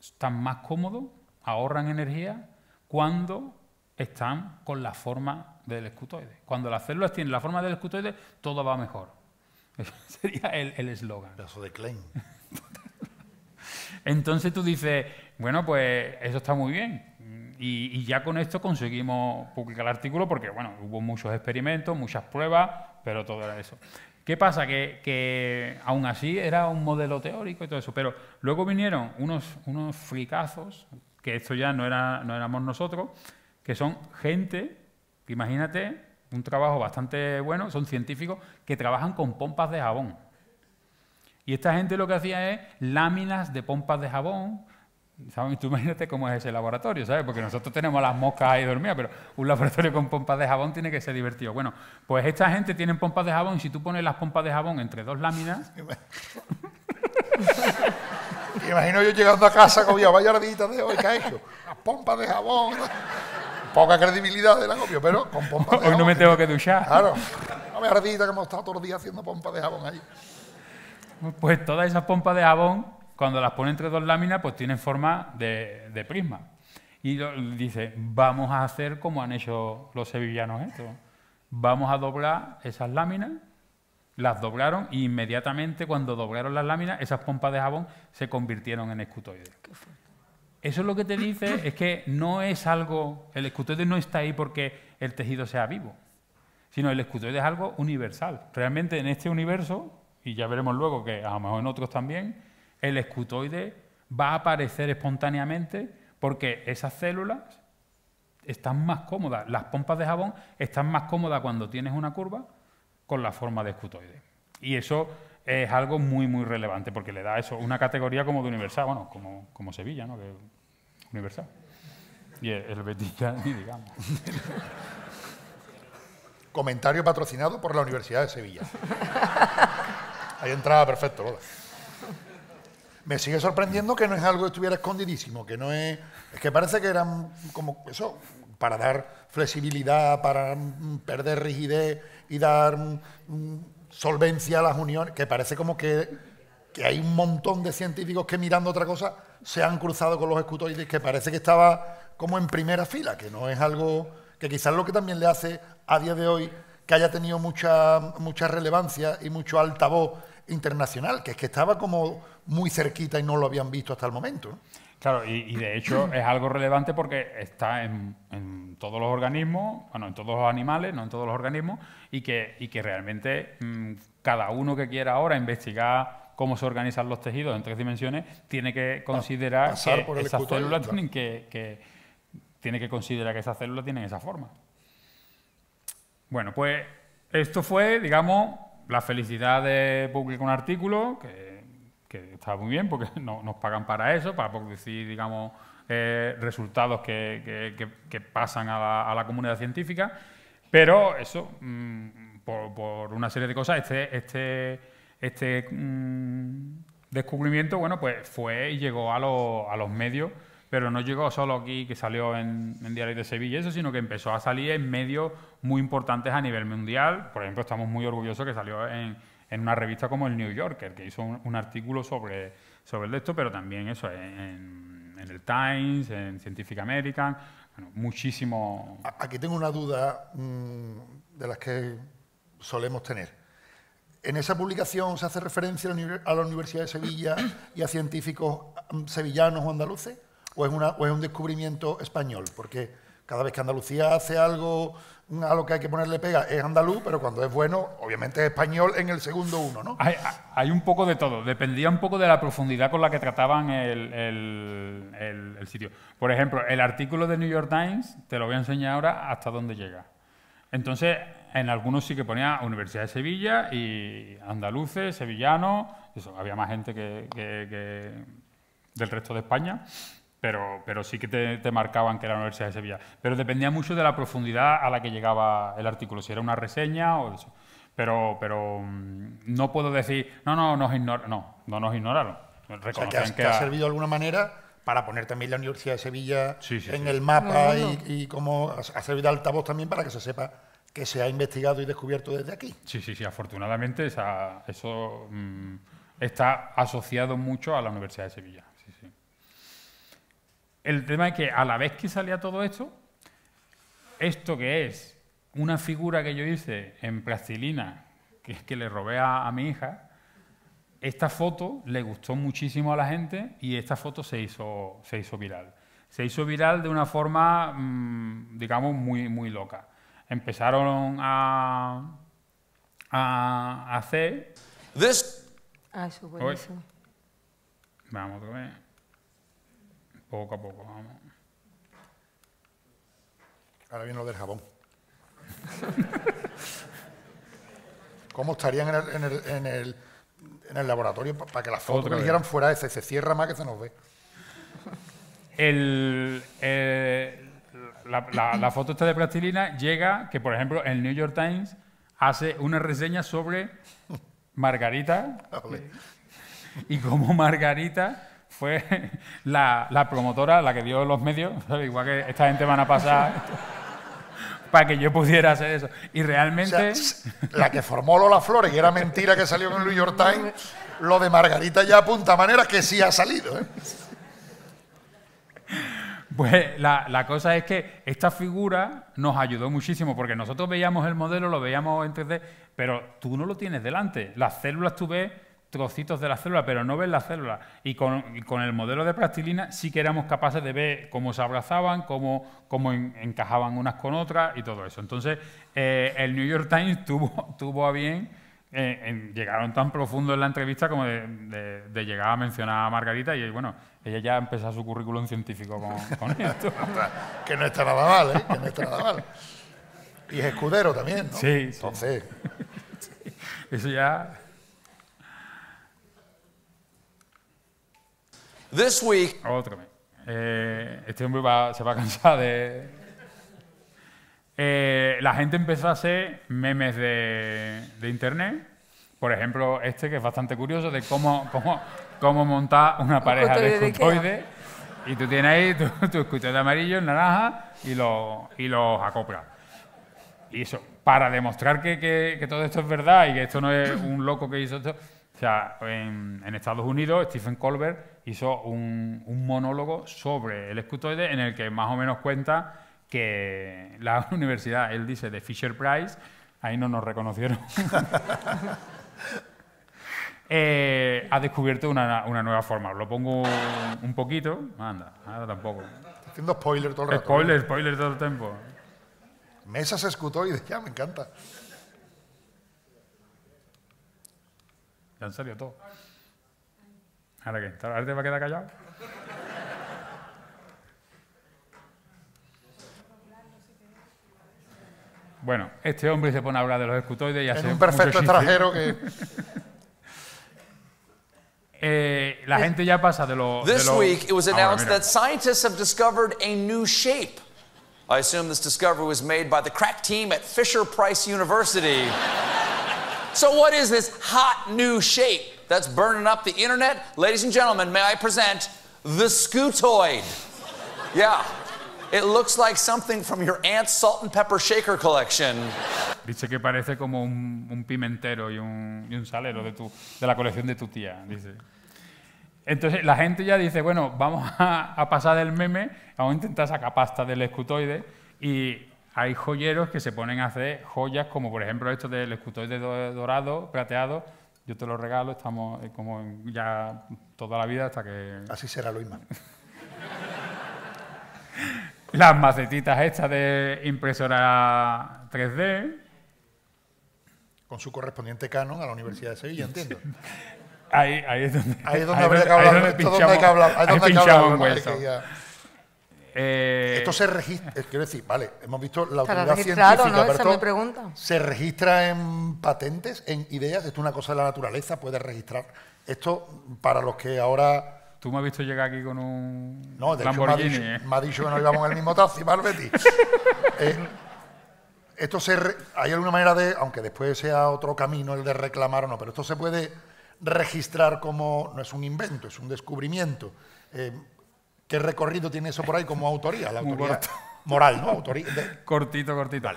están más cómodos, ahorran energía, cuando están con la forma del escutoide. Cuando las células tienen la forma del escutoide, todo va mejor. Ese sería el eslogan. El de Klein. Entonces tú dices, bueno, pues eso está muy bien. Y, ya con esto conseguimos publicar el artículo porque, bueno, hubo muchos experimentos, muchas pruebas, pero todo era eso. ¿Qué pasa? Que, aún así era un modelo teórico y todo eso, pero luego vinieron unos, unos fricazos, que esto ya no, era, no éramos nosotros, que son gente, imagínate, un trabajo bastante bueno, son científicos que trabajan con pompas de jabón. Y esta gente lo que hacía es láminas de pompas de jabón. ¿sabes? Tú imagínate cómo es ese laboratorio, ¿sabes? Porque nosotros tenemos las moscas ahí dormidas, pero un laboratorio con pompas de jabón tiene que ser divertido. Bueno, pues esta gente tiene pompas de jabón y si tú pones las pompas de jabón entre dos láminas... Me imagino yo llegando a casa con vaya vallardita de hoy, ¿qué ha hecho? Las pompas de jabón. Poca credibilidad del copia, pero con pompas de jabón. Hoy no me tengo que duchar. Claro. Una ardita que hemos estado todos los días haciendo pompas de jabón ahí pues todas esas pompas de jabón, cuando las pone entre dos láminas, pues tienen forma de, prisma. Y dice, vamos a hacer como han hecho los sevillanos esto. Vamos a doblar esas láminas. Las doblaron y e inmediatamente cuando doblaron las láminas, esas pompas de jabón se convirtieron en escutoides. Eso es lo que te dice, es que no es algo, el escutoide no está ahí porque el tejido sea vivo, sino el escutoide es algo universal. Realmente en este universo y ya veremos luego que a lo mejor en otros también, el escutoide va a aparecer espontáneamente porque esas células están más cómodas, las pompas de jabón están más cómodas cuando tienes una curva con la forma de escutoide. Y eso es algo muy, muy relevante porque le da eso, una categoría como de universal, bueno, como, Sevilla, ¿no? Que universal. Y el, el digamos. Comentario patrocinado por la Universidad de Sevilla. Ahí entraba perfecto, Lola. Me sigue sorprendiendo que no es algo que estuviera escondidísimo, que no es. Es que parece que eran como eso, para dar flexibilidad, para mm, perder rigidez y dar mm, mm, solvencia a las uniones, que parece como que, hay un montón de científicos que mirando otra cosa se han cruzado con los escutoides, que parece que estaba como en primera fila, que no es algo que quizás lo que también le hace a día de hoy que haya tenido mucha, mucha relevancia y mucho altavoz internacional, que es que estaba como muy cerquita y no lo habían visto hasta el momento. Claro, y, de hecho es algo relevante porque está en, todos los organismos, bueno, en todos los animales, no en todos los organismos, y que, y que realmente mm, cada uno que quiera ahora investigar cómo se organizan los tejidos en tres dimensiones, tiene que considerar que, tiene que considerar que esas células tienen esa forma. Bueno, pues esto fue, digamos, la felicidad de publicar un artículo, que, está muy bien porque nos pagan para eso, para producir, digamos, eh, resultados que, pasan a la, comunidad científica, pero eso, mm, por, una serie de cosas, este, este, este mm, descubrimiento, bueno, pues fue y llegó a, a los medios pero no llegó solo aquí, que salió en, Diario de Sevilla, eso, sino que empezó a salir en medios muy importantes a nivel mundial. Por ejemplo, estamos muy orgullosos que salió en, una revista como el New Yorker, que hizo un, artículo sobre, sobre esto, pero también eso, en, el Times, en Scientific American, bueno, muchísimo... Aquí tengo una duda mm, de las que solemos tener. En esa publicación se hace referencia a la Universidad de Sevilla y a científicos mm, sevillanos o andaluces o es, una, un descubrimiento español? Porque cada vez que Andalucía hace algo a lo que hay que ponerle pega es andaluz, pero cuando es bueno, obviamente es español en el segundo uno, ¿no? Hay, un poco de todo, dependía un poco de la profundidad con la que trataban el, sitio. Por ejemplo, el artículo de New York Times, te lo voy a enseñar ahora hasta dónde llega. Entonces, en algunos sí que ponía Universidad de Sevilla y andaluces, sevillanos, eso, había más gente que, que del resto de España pero, sí que te, marcaban que era la Universidad de Sevilla. Pero dependía mucho de la profundidad a la que llegaba el artículo, si era una reseña o eso. Pero, pero mm, no puedo decir, no, no, nos ignora, No, no nos ignoraron. O que, ha, servido de alguna manera para poner también la Universidad de Sevilla en el mapa Y, como ha servido de altavoz también para que se sepa que se ha investigado y descubierto desde aquí. Sí, sí, sí, afortunadamente esa, eso mm, está asociado mucho a la Universidad de Sevilla el tema es que a la vez que salía todo esto, esto que es una figura que yo hice en plastilina, que es que le robé a, mi hija, esta foto le gustó muchísimo a la gente y esta foto se hizo, se hizo viral. Se hizo viral de una forma, mm, digamos, muy, muy loca. Empezaron a, a, hacer... This... Ah, Vamos a ver... Poco a poco, vamos. Ahora viene lo del jabón. ¿Cómo estarían en el, en el, en el, laboratorio para que las fotos que dijeran fuera ese? Se cierra más que se nos ve. Eh, la, foto esta de plastilina llega que, por ejemplo, el New York Times hace una reseña sobre Margarita y cómo Margarita fue la, promotora, la que dio los medios, igual que esta gente van a pasar para que yo pudiera hacer eso. Y realmente... la que formó Lola Flores, y era mentira que salió en el New York Times, lo de Margarita ya apunta manera que sí ha salido. ¿eh? Pues la, la, cosa es que esta figura nos ayudó muchísimo, porque nosotros veíamos el modelo, lo veíamos en 3D, pero tú no lo tienes delante. Las células tú ves trocitos de la célula, pero no ves la célula. Y con, el modelo de plastilina sí que éramos capaces de ver cómo se abrazaban, cómo, cómo encajaban unas con otras y todo eso. Entonces, eh, el New York Times tuvo, tuvo a bien, eh, llegaron tan profundo en la entrevista como de, llegar a mencionar a Margarita y bueno, ella ya empezó su currículum científico con, esto. que no está nada mal, ¿eh? Que no está nada mal. Y es escudero también, ¿no? Sí. Sí. Eso ya... This week. Otro. Eh, este hombre se va a cansar de. Eh, la gente empezó a hacer memes de, internet. Por ejemplo, este que es bastante curioso de cómo, cómo, cómo montar una pareja de escultoides. Y tú tienes ahí tu, tu de amarillo, naranja y, lo, y los acoplas. Y eso, para demostrar que, que, todo esto es verdad y que esto no es un loco que hizo esto. O sea, en, en Estados Unidos, Stephen Colbert hizo un, monólogo sobre el escutoide en el que más o menos cuenta que la universidad, él dice, de Fisher Price, ahí no nos reconocieron, eh, ha descubierto una, nueva forma. Lo pongo un poquito, anda, nada tampoco. Haciendo spoiler todo el rato. Spoiler, ¿eh? spoiler todo el tiempo. Mesas escutoides, ya me encanta. Ya han salido todo. Ahora que, ahora te va a quedar callado. Bueno, este hombre se pone a hablar de los escutoides y hace es un perfecto extranjero que. eh, la gente ya pasa de los. This de lo... week it was ah, announced Ahora, that scientists have discovered a new shape. I assume this discovery was made by the crack team at Fisher Price University. so, what is this hot new shape? that's burning up the internet, ladies and gentlemen, may I present the Scootoid. Yeah. It looks like something from your aunt's salt and pepper shaker collection. Dice que parece como un, un pimentero y un, y un salero de, tu, de la colección de tu tía, dice. Entonces la gente ya dice, bueno, vamos a, a pasar del meme, vamos a intentar sacar pasta del escutoide y hay joyeros que se ponen a hacer joyas como por ejemplo esto del escutoide dorado, plateado, yo te lo regalo, estamos eh, como ya toda la vida hasta que... Así será, lo mismo. Las macetitas estas de impresora 3D. Con su correspondiente canon a la Universidad de Sevilla, entiendo. Ahí, ahí es donde... Ahí es donde, que hablar. donde hay que hablar, eh, esto se registra, eh, quiero decir, vale, hemos visto la autoridad científica, pregunta. se registra en patentes, en ideas, esto es una cosa de la naturaleza, puede registrar. Esto para los que ahora... Tú me has visto llegar aquí con un no, de Lamborghini. ¿eh? me, ha dicho, que no íbamos en el mismo taxi, esto se hay alguna manera de, aunque después sea otro camino el de reclamar o no, pero esto se puede registrar como, no es un invento, es un descubrimiento. ¿Qué recorrido tiene eso por ahí como autoría? La autoría moral, ¿no? Cortito, cortito.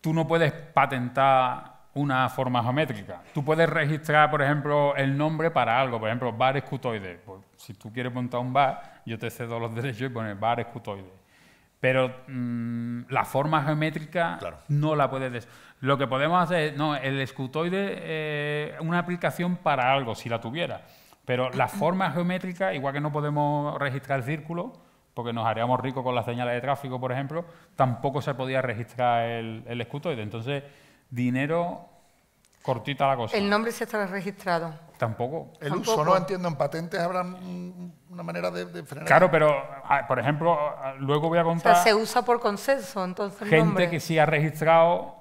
Tú no puedes patentar una forma geométrica. Tú puedes registrar, por ejemplo, el nombre para algo. Por ejemplo, bar escutoide. Pues, si tú quieres montar un bar, yo te cedo los derechos y pones bar escutoide. Pero mm, la forma geométrica no la puedes... Lo que podemos hacer no, el escutoide es eh, una aplicación para algo, si la tuviera. Pero la ah. forma geométrica, igual que no podemos registrar el círculo, porque nos haríamos ricos con las señales de tráfico, por ejemplo, tampoco se podía registrar el, escutoide. Entonces, dinero, cortita la cosa. El nombre se estará registrado. Tampoco. El uso, no entiendo, en patentes habrá una manera de, frenar. Claro, pero, ah, por ejemplo, luego voy a contar... se usa por consenso, entonces Gente que sí ha registrado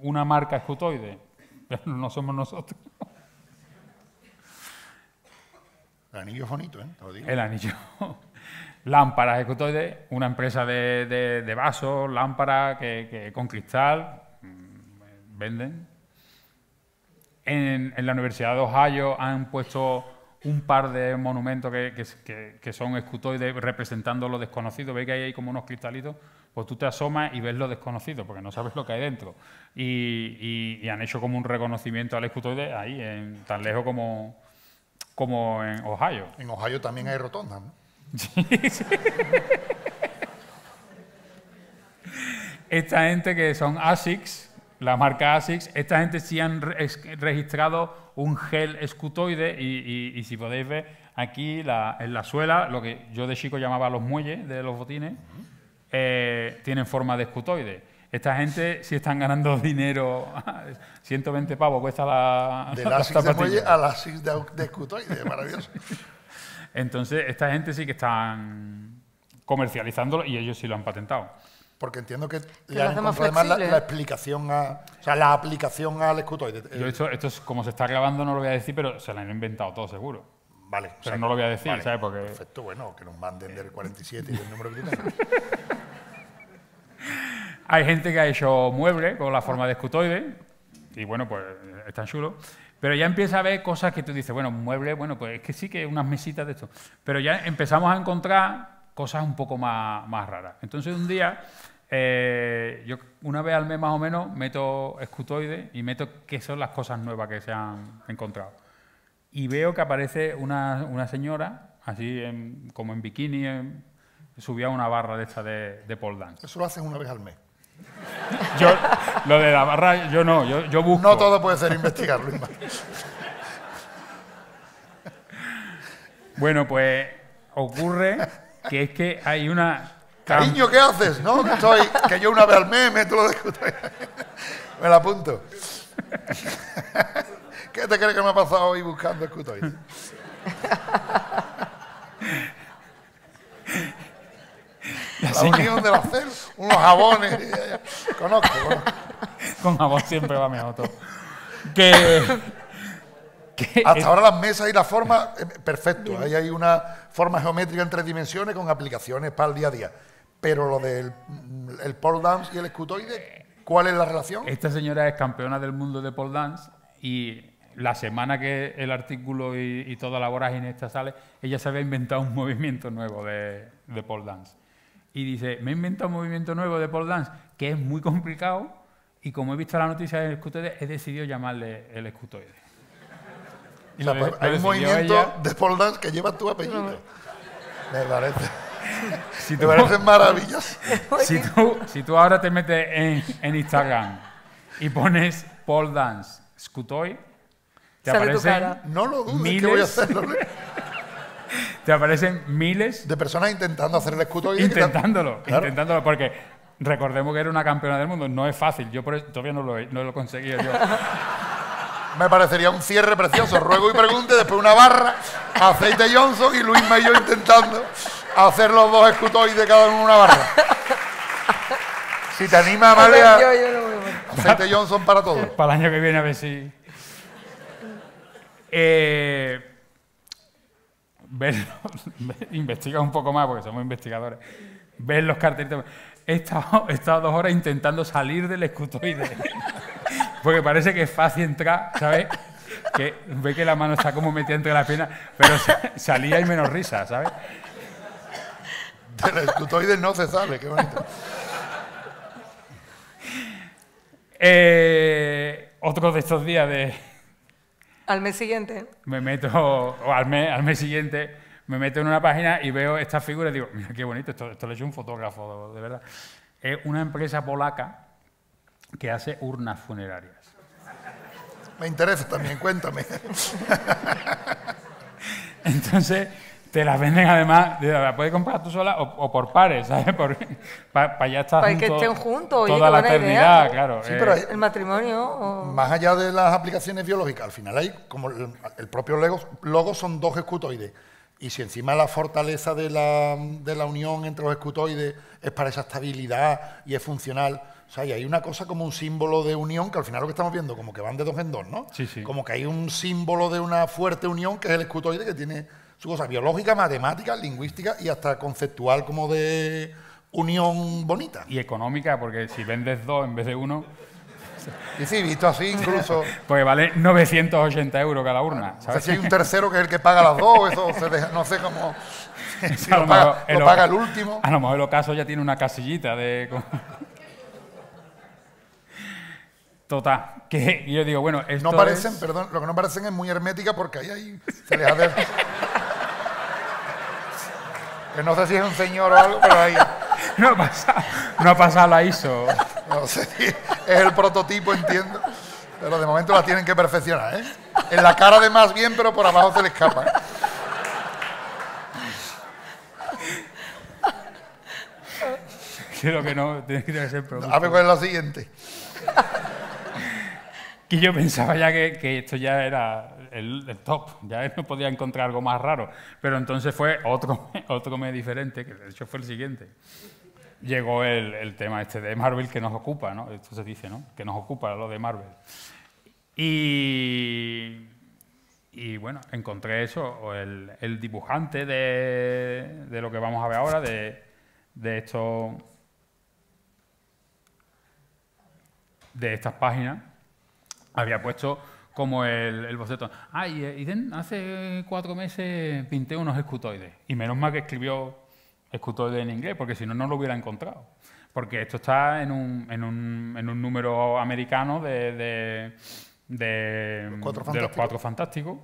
una marca escutoide, pero no somos nosotros. El anillo bonito, ¿eh? El anillo. lámparas, escutoides, una empresa de, vasos, lámparas que, con cristal mm, venden. En, la Universidad de Ohio han puesto un par de monumentos que, que, que son escutoides representando lo desconocido. Veis que hay ahí como unos cristalitos. Pues tú te asomas y ves lo desconocido, porque no sabes lo que hay dentro. Y, han hecho como un reconocimiento al escutoide ahí, en, tan lejos como, como en Ohio. En Ohio también hay rotondas, Esta gente que son ASICS, la marca ASICS, esta gente sí han registrado un gel escutoide y, si podéis ver aquí en la suela, lo que yo de chico llamaba los muelles de los botines, eh, tienen forma de escutoide. Esta gente sí están ganando dinero. 120 pavos cuesta la. De las la de Muelle a las six de, de escutoide, maravilloso. Entonces, esta gente sí que están comercializándolo y ellos sí lo han patentado. Porque entiendo que, le han encontrado además la, explicación a. O sea, la aplicación al escutoide. Yo esto, esto es, como se está grabando, no lo voy a decir, pero se lo han inventado todo seguro. Vale. Pero o sea, no lo voy a decir, ¿sabes? Porque... Perfecto, bueno, que nos manden del 47 y del número dinero. Hay gente que ha hecho muebles con la forma de escutoide, y bueno, pues es tan chulo. Pero ya empieza a ver cosas que tú dices, bueno, muebles, bueno, pues es que sí que unas mesitas de esto. Pero ya empezamos a encontrar cosas un poco más, raras. Entonces un día, eh, yo una vez al mes más o menos meto escutoide y meto qué son las cosas nuevas que se han encontrado. Y veo que aparece una, señora, así como en bikini, subía una barra de esta de, de pole dance. Eso lo haces una vez al mes. Yo, lo de la barra, yo no, yo, yo busco. No todo puede ser investigarlo Bueno, pues ocurre que es que hay una... Cariño, ¿qué haces? ¿No? Que, yo una vez al meme meto lo me la apunto. ¿Qué te crees que me ha pasado hoy buscando escutoides? de unos jabones. Conozco, Con jabón siempre va mejor auto Que, Hasta ahora las mesas y la forma, eh, perfecto. Ahí hay una forma geométrica en tres dimensiones con aplicaciones para el día a día. Pero lo del mm, pole dance y el escutoide, ¿cuál es la relación? Esta señora es campeona del mundo de pole dance y la semana que el artículo y, toda la vorágine esta sale, ella se había inventado un movimiento nuevo de pole dance y dice, me he inventado un movimiento nuevo de pole dance que es muy complicado y como he visto la noticia del escutoide, he decidido llamarle el escutoide. Pues, hay un movimiento de pole dance que lleva tu apellido. Me parece. Si tú, si, tú, si tú, ahora te metes en, Instagram y pones pole dance, escutoide, te aparece No lo dudes, miles, voy a ¿eh? te aparecen miles de personas intentando hacer el escudo. intentándolo, intentándolo, porque recordemos que era una campeona del mundo. No es fácil, yo todavía no lo, he, no conseguí. Yo. Me parecería un cierre precioso. Ruego y pregunte, después una barra, aceite Johnson y Luis mayor intentando hacer los dos y de cada uno una barra. Si te anima, Vale. aceite Johnson para todos. Para el año que viene, a ver si. Eh, investiga un poco más, porque somos investigadores, ven los carteles. He estado, dos horas intentando salir del escutoide, porque parece que es fácil entrar, ¿sabes? Que ve que la mano está como metida entre las piernas, pero salía y menos risa, ¿sabes? Del escutoide no se sale, qué bonito. Eh, otro de estos días de al mes siguiente. Me meto, al mes, siguiente, me meto en una página y veo esta figura y digo, mira qué bonito, esto, esto lo hecho un fotógrafo, de verdad. Es una empresa polaca que hace urnas funerarias. Me interesa también, cuéntame. Entonces, te las venden además, la puedes comprar tú sola o, por pares, ¿sabes? Para ya que estén juntos, toda la eternidad, claro. Sí, pero eh. el matrimonio. Más allá de las aplicaciones biológicas, al final hay, como el, propio logo, logo son dos escutoides. Y si encima la fortaleza de la, de la unión entre los escutoides es para esa estabilidad y es funcional, o sea, y hay una cosa como un símbolo de unión, que al final lo que estamos viendo, como que van de dos en dos, ¿no? Sí, sí. Como que hay un símbolo de una fuerte unión, que es el escutoide, que tiene su cosa biológica, matemática, lingüística y hasta conceptual como de unión bonita. Y económica, porque si vendes dos en vez de uno... Y sí, visto así incluso... Porque vale 980 euros cada urna. O si hay un tercero que es el que paga las dos, eso se deja, no sé cómo... Si lo, paga, el último. A lo mejor el ocaso ya tiene una casillita de... Total, que yo digo, bueno, esto No parecen, perdón, lo que no parecen es muy hermética porque ahí, ahí se les que no sé si es un señor o algo, pero ahí no ha no la ISO. No sé si es el prototipo, entiendo. Pero de momento la tienen que perfeccionar, ¿eh? En la cara de más bien, pero por abajo se le escapa. Creo que no, tiene que ser producto. A ver cuál es la siguiente. Que yo pensaba ya que esto ya era el, top, ya no podía encontrar algo más raro. Pero entonces fue otro, otro mes diferente, que de hecho fue el siguiente. Llegó el, tema este de Marvel que nos ocupa, ¿no? Esto se dice, ¿no? Que nos ocupa lo de Marvel. Y, y bueno, encontré eso, el, el dibujante de, lo que vamos a ver ahora, de, de estos de estas páginas había puesto como el, el boceto. Ah, eh, hace cuatro meses pinté unos escutoides. Y menos mal que escribió escutoides en inglés, porque si no, no lo hubiera encontrado. Porque esto está en un, en un, en un número americano de, de, de, los, cuatro fantásticos.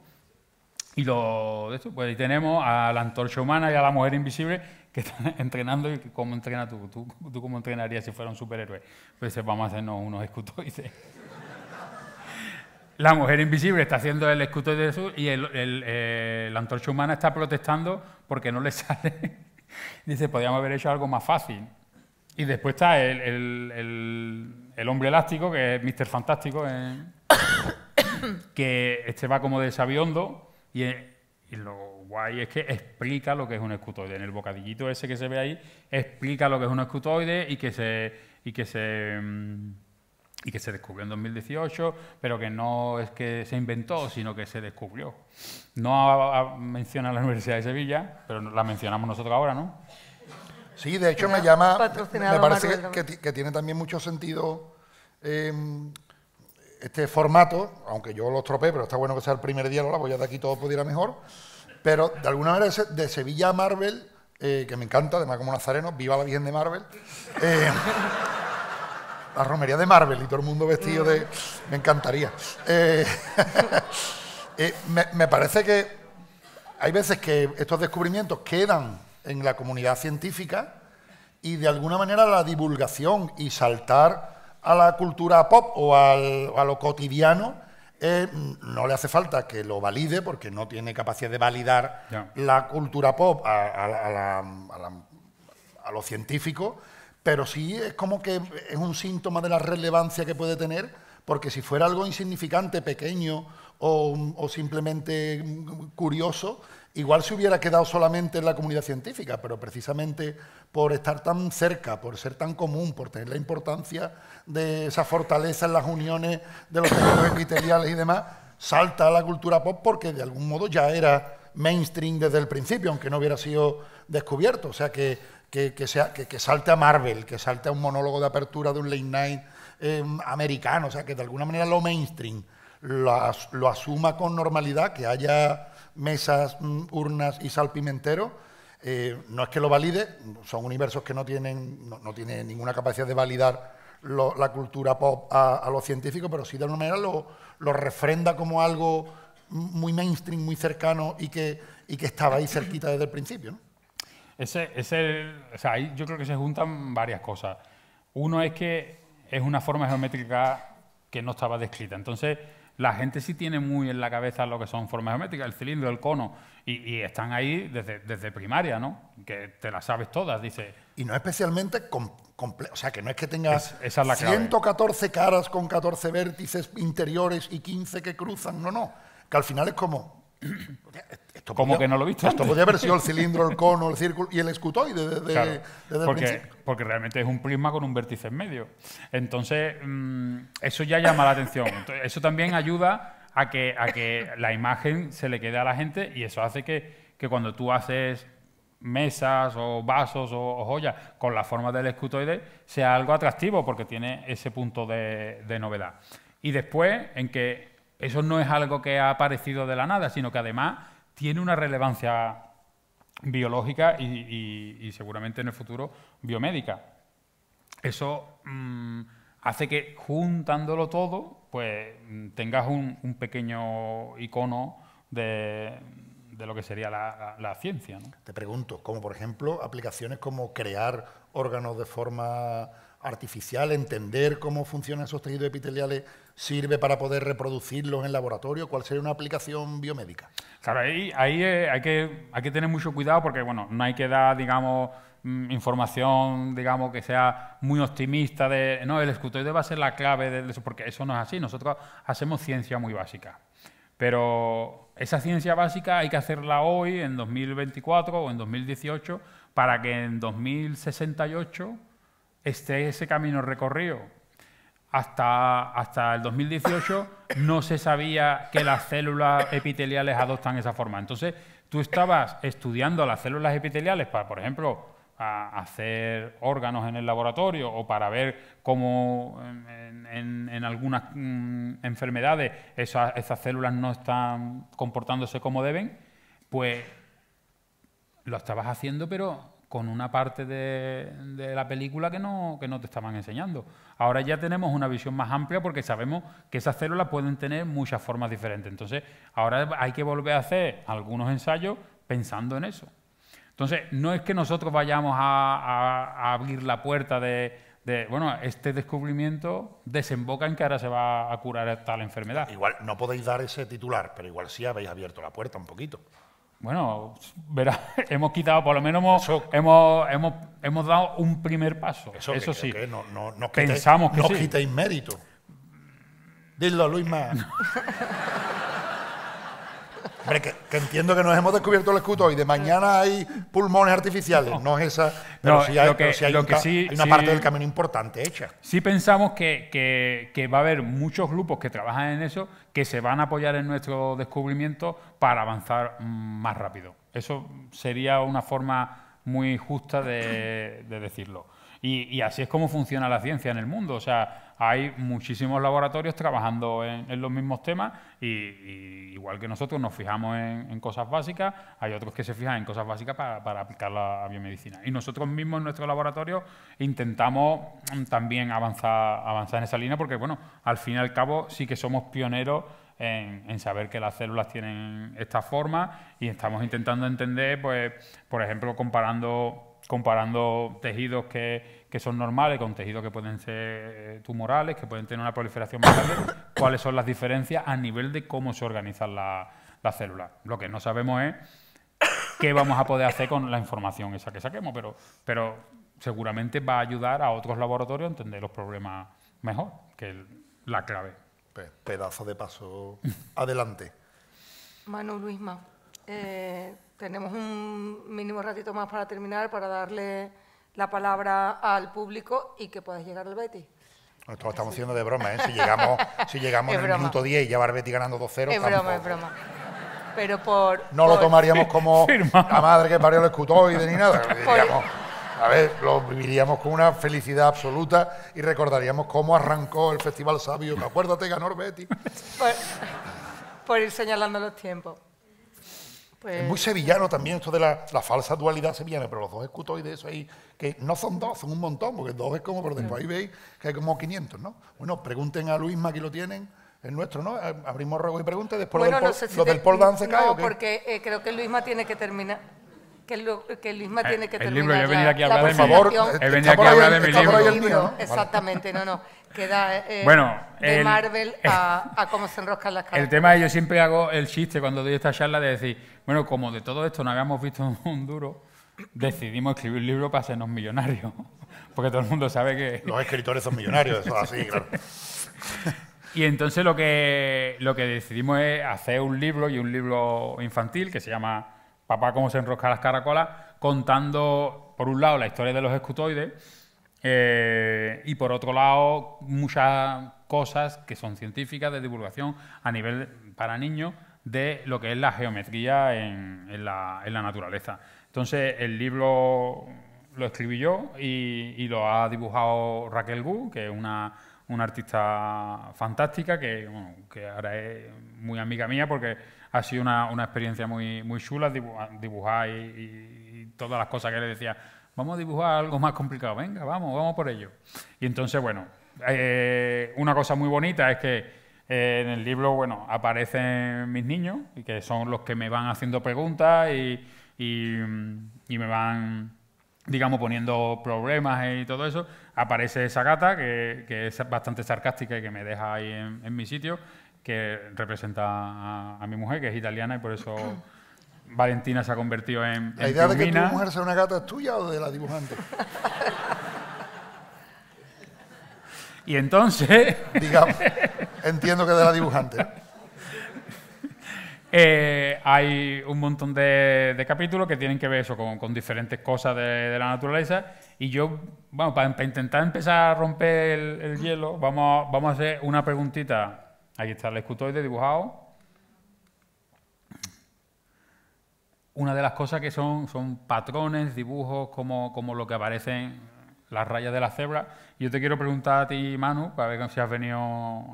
Y lo de esto, pues tenemos a la antorcha humana y a la mujer invisible que están entrenando y cómo entrena tú, tú, tú cómo entrenarías si fuera un superhéroe. Pues vamos a hacernos unos escutoides la mujer invisible está haciendo el escutoide de Jesús y eh, la antorcha humana está protestando porque no le sale. Dice, podríamos haber hecho algo más fácil. Y después está el, hombre elástico, que es Mr. Fantástico, eh, que este va como de sabiondo y, eh, y, lo guay es que explica lo que es un escutoide. En el bocadillito ese que se ve ahí, explica lo que es un escutoide Y que se mm, y que se descubrió en 2018, pero que no es que se inventó, sino que se descubrió. No menciona la Universidad de Sevilla, pero la mencionamos nosotros ahora, ¿no? Sí, de hecho me llama, me parece que, tiene también mucho sentido em, este formato, aunque yo lo estropeé, pero está bueno que sea el primer día, lo pues ya de aquí todo pudiera mejor, pero de alguna manera de Sevilla a Marvel, eh, que me encanta, además como nazareno, viva la Virgen de Marvel. Eh, la romería de Marvel y todo el mundo vestido de... Mm. Me encantaría. Eh, eh, me, parece que hay veces que estos descubrimientos quedan en la comunidad científica y de alguna manera la divulgación y saltar a la cultura pop o, a lo cotidiano eh, no le hace falta que lo valide porque no tiene capacidad de validar la cultura pop a, a, lo científico, pero sí es como que es un síntoma de la relevancia que puede tener, porque si fuera algo insignificante, pequeño o, simplemente curioso, igual se hubiera quedado solamente en la comunidad científica, pero precisamente por estar tan cerca, por ser tan común, por tener la importancia de esa fortaleza en las uniones de los tejidos epiteliales y demás, salta a la cultura pop porque de algún modo ya era mainstream desde el principio, aunque no hubiera sido descubierto. O sea que que, sea, que, salte a Marvel, que salte a un monólogo de apertura de un late night eh, americano, o sea, que de alguna manera lo mainstream lo, asuma con normalidad, que haya mesas, mm, urnas y salpimentero, pimentero. Eh, no es que lo valide, son universos que no tienen, no, ninguna capacidad de validar la cultura pop a, los científicos, pero sí de alguna manera lo, lo refrenda como algo muy mainstream, muy cercano y que, y que estaba ahí cerquita desde el principio. Ese, ese, o sea, yo creo que se juntan varias cosas. Uno es que es una forma geométrica que no estaba descrita. Entonces, la gente sí tiene muy en la cabeza lo que son formas geométricas, el cilindro, el cono, y, están ahí desde, primaria, ¿no? Que te las sabes todas, dice. Y no especialmente complejo, o sea, que no es que tengas 114 caras con 14 vértices interiores y 15 que cruzan, no, no, que al final es como, esto ¿Cómo que no lo viste? Esto antes? podría haber sido el cilindro, el cono, el círculo y el escutoide porque, Porque realmente es un prisma con un vértice en medio. Entonces, mm, eso ya llama la atención. eso también ayuda a que, a que la imagen se le quede a la gente y eso hace que, cuando tú haces mesas o vasos o, joyas con la forma del escutoide sea algo atractivo porque tiene ese punto de novedad. Y después, en que eso no es algo que ha aparecido de la nada, sino que además tiene una relevancia biológica y, seguramente en el futuro biomédica. Eso mm, hace que juntándolo todo, pues mm, tengas un, pequeño icono de, lo que sería la, ciencia. Te pregunto, como por ejemplo aplicaciones como crear órganos de forma artificial, entender cómo funcionan esos tejidos epiteliales, sirve para poder reproducirlos en laboratorio? ¿Cuál sería una aplicación biomédica? Claro, ahí, eh, hay, que, tener mucho cuidado porque, bueno, no hay que dar, digamos, mm, información, digamos, que sea muy optimista de, no, el escutoide va a ser la clave de eso, porque eso no es así. Nosotros hacemos ciencia muy básica. Pero esa ciencia básica hay que hacerla hoy, en 2024 o en 2018, para que en 2068 ese camino recorrido. Hasta, el 2018 no se sabía que las células epiteliales adoptan esa forma. Entonces, tú estabas estudiando las células epiteliales para, por ejemplo, hacer órganos en el laboratorio o para ver cómo en, algunas mm, enfermedades esas, células no están comportándose como deben, pues lo estabas haciendo, pero con una parte de, la película que no, te estaban enseñando. Ahora ya tenemos una visión más amplia porque sabemos que esas células pueden tener muchas formas diferentes. Entonces, ahora hay que volver a hacer algunos ensayos pensando en eso. Entonces, no es que nosotros vayamos a, abrir la puerta de, de, bueno, este descubrimiento desemboca en que ahora se va a curar tal enfermedad. Igual no podéis dar ese titular, pero igual sí habéis abierto la puerta un poquito. Bueno, verá, hemos quitado, por lo menos hemos, dado un primer paso. Eso, sí. no, no, nos que Dilo, Luis Más. Hombre, que, entiendo que nos hemos descubierto el escudo y de mañana hay pulmones artificiales, no, es esa, pero sí hay, una parte del camino importante hecha. Sí pensamos que, que, va a haber muchos grupos que trabajan en eso que se van a apoyar en nuestro descubrimiento para avanzar más rápido. Eso sería una forma muy justa de, decirlo. Y, así es como funciona la ciencia en el mundo. O sea, hay muchísimos laboratorios trabajando en, los mismos temas y, igual que nosotros nos fijamos en, cosas básicas, hay otros que se fijan en cosas básicas para, aplicar la biomedicina. Y nosotros mismos en nuestro laboratorio intentamos mm, también avanzar, avanzar en esa línea porque, bueno, al fin y al cabo sí que somos pioneros en, en, saber que las células tienen esta forma y estamos intentando entender, pues, por ejemplo, comparando comparando tejidos que, son normales con tejidos que pueden ser eh, tumorales, que pueden tener una proliferación más grande, cuáles son las diferencias a nivel de cómo se organizan las células. Lo que no sabemos es qué vamos a poder hacer con la información esa que saquemos, pero, pero seguramente va a ayudar a otros laboratorios a entender los problemas mejor, que la clave. Pedazo de paso adelante. Manu Luisma. Eh, tenemos un mínimo ratito más para terminar, para darle la palabra al público y que puedas llegar al Betty. Esto estamos haciendo de broma, ¿eh? Si llegamos, si llegamos en el minuto 10 y ya va el ganando 2-0... Es broma, es broma. Pero por... No lo tomaríamos como la madre que parió el escutoide ni nada. a ver, lo viviríamos con una felicidad absoluta y recordaríamos cómo arrancó el Festival Sabio. Acuérdate, ganó el Betis. por ir señalando los tiempos. Pues es muy sevillano también esto de la, falsa dualidad sevillana, pero los dos escutoides ahí, que no son dos, son un montón, porque dos es como, pero después ahí veis que hay como 500, ¿no? Bueno, pregunten a Luisma, aquí lo tienen, el nuestro, ¿no? Abrimos ruego y pregunte, después bueno, lo del, no del Paul No, porque eh, creo que Luisma tiene que terminar. Que, lo, que Luisma eh, tiene que terminar. El libro, yo he aquí a hablar de mi favor, he venido aquí a hablar de mi libro. Exactamente, no, no que eh, bueno, de Marvel a, cómo se enroscan las caracolas. El tema es, yo siempre hago el chiste cuando doy esta charla de decir, bueno, como de todo esto no habíamos visto un duro, decidimos escribir un libro para hacernos millonarios, porque todo el mundo sabe que... Los escritores son millonarios, eso así, claro. Y entonces lo que, lo que decidimos es hacer un libro y un libro infantil que se llama Papá cómo se enrosca las caracolas, contando, por un lado, la historia de los escutoides, eh, y por otro lado, muchas cosas que son científicas de divulgación a nivel para niños de lo que es la geometría en, la, naturaleza. Entonces, el libro lo escribí yo y, lo ha dibujado Raquel Gu, que es una, artista fantástica, que, que, ahora es muy amiga mía porque ha sido una, experiencia muy, muy chula dibujar, y todas las cosas que le decía Vamos a dibujar algo más complicado. Venga, vamos, vamos por ello. Y entonces, bueno, eh, una cosa muy bonita es que eh, en el libro, bueno, aparecen mis niños, y que son los que me van haciendo preguntas y, me van digamos, poniendo problemas y todo eso, aparece esa gata que, es bastante sarcástica y que me deja ahí en, mi sitio, que representa a, mi mujer, que es italiana y por eso Valentina se ha convertido en. ¿La idea de que tu mujer sea una gata es tuya o de la dibujante? y entonces. Digamos, entiendo que de la dibujante. Eh, hay un montón de, capítulos que tienen que ver eso con, diferentes cosas de, la naturaleza. Y yo, bueno, para, intentar empezar a romper el, hielo, vamos a, vamos a hacer una preguntita. ...ahí está el escutoide de dibujado. una de las cosas que son, son patrones, dibujos, como, como lo que aparecen las rayas de la cebra. Yo te quiero preguntar a ti, Manu, para ver si has venido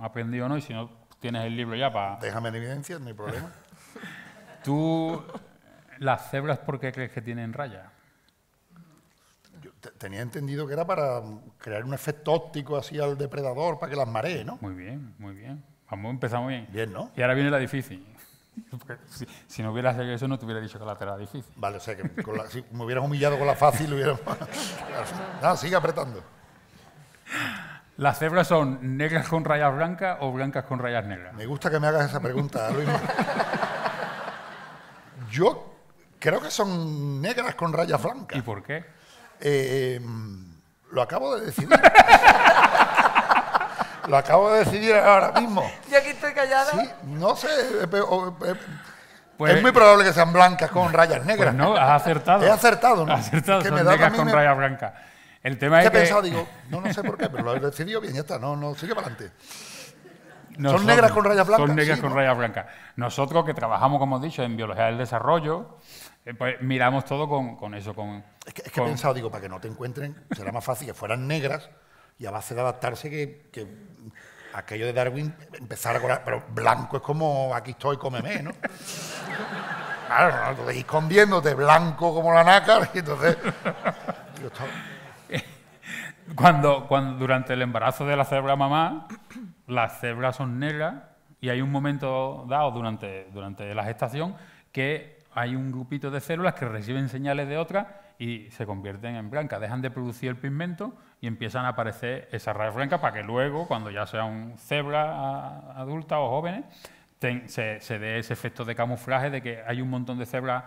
aprendido o no, y si no tienes el libro ya para... Déjame en evidencia, no hay problema. Tú, las cebras, ¿por qué crees que tienen rayas? Yo tenía entendido que era para crear un efecto óptico así al depredador, para que las maree, ¿no? Muy bien, muy bien. Vamos, empezamos bien. Bien, ¿no? Y ahora viene la difícil. Si, no hubieras hecho eso, no te hubiera dicho que la tela era difícil. Vale, o sea, que si me hubieras humillado con la fácil, hubiera... No, sigue apretando. ¿Las cebras son negras con rayas blancas o blancas con rayas negras? Me gusta que me hagas esa pregunta, Luis. Yo creo que son negras con rayas blancas. ¿Y por qué? Eh, em, lo acabo de decir. Lo acabo de decidir ahora mismo. ¿Y aquí estoy callada. Sí, no sé. Eh, eh, eh, pues, es muy probable que sean blancas con rayas pues negras. no, has acertado. He acertado, ¿no? acertado, son negras con rayas blancas. El tema es, es que... he pensado, digo, no, no sé por qué, pero lo he decidido bien, ya está, no, no, sigue para adelante. son, negras con rayas blancas. Son negras con rayas blancas. Nosotros que trabajamos, como he dicho, en biología del desarrollo, pues miramos todo con, eso. Con, es que, he pensado, digo, para que no te encuentren, será más fácil que fueran negras y a base de adaptarse que, aquello de Darwin empezar a pero blanco es como aquí estoy, cómeme, ¿no? Claro, no, te escondiéndote, blanco como la nácar, y entonces... cuando, durante el embarazo de la cebra mamá, las cebras son negras y hay un momento dado durante, durante la gestación que hay un grupito de células que reciben señales de otras y se convierten en blancas, dejan de producir el pigmento y empiezan a aparecer esas rayas blancas para que luego, cuando ya sea un cebra adulta o jóvenes, se, dé ese efecto de camuflaje de que hay un montón de cebras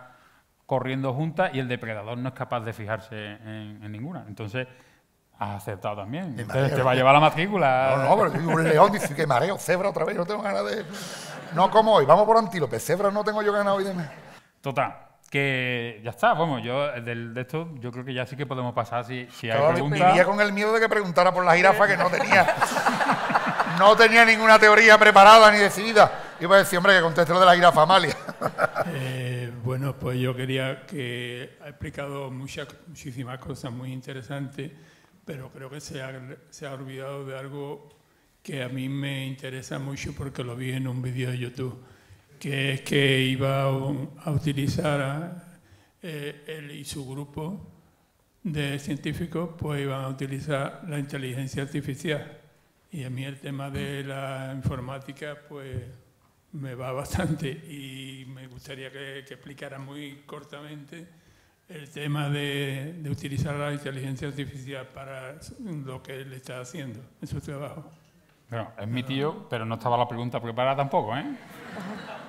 corriendo juntas y el depredador no es capaz de fijarse en, ninguna. Entonces, has aceptado también. Te, va a llevar la matrícula. No, no, pero un león dice que mareo, cebra otra vez, no tengo ganas de... No como hoy, vamos por antílope, cebra no tengo yo ganas hoy de... Total, que ya está, bueno, yo eh, del, de esto yo creo que ya sí que podemos pasar si, si hay preguntas. con el miedo de que preguntara por la jirafa que no tenía, no tenía ninguna teoría preparada ni decidida. Iba a decir, hombre, que conteste lo de la jirafa, Amalia. Eh, bueno, pues yo quería que ha explicado muchas, muchísimas cosas muy interesantes, pero creo que se ha, se ha olvidado de algo que a mí me interesa mucho porque lo vi en un vídeo de YouTube que es que iba a utilizar eh, él y su grupo de científicos, pues iban a utilizar la inteligencia artificial. Y a mí el tema de la informática, pues me va bastante y me gustaría que, explicara muy cortamente el tema de, utilizar la inteligencia artificial para lo que él está haciendo en su trabajo. Bueno, es mi tío, pero no estaba la pregunta preparada tampoco, ¿eh?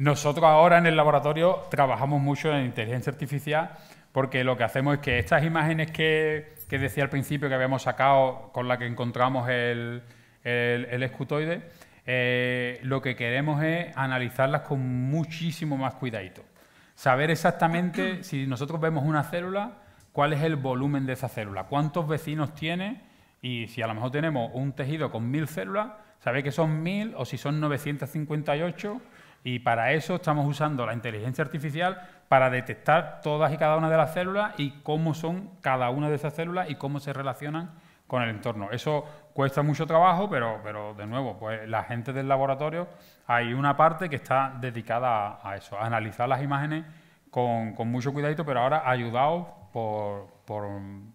Nosotros ahora en el laboratorio trabajamos mucho en inteligencia artificial porque lo que hacemos es que estas imágenes que, decía al principio que habíamos sacado con la que encontramos el, escutoide, eh, lo que queremos es analizarlas con muchísimo más cuidadito. Saber exactamente si nosotros vemos una célula, cuál es el volumen de esa célula, cuántos vecinos tiene y si a lo mejor tenemos un tejido con mil células, sabe que son mil o si son 958 y para eso estamos usando la inteligencia artificial para detectar todas y cada una de las células y cómo son cada una de esas células y cómo se relacionan con el entorno. Eso cuesta mucho trabajo, pero, pero de nuevo, pues la gente del laboratorio, hay una parte que está dedicada a, eso, a analizar las imágenes con, mucho cuidadito, pero ahora ayudados por,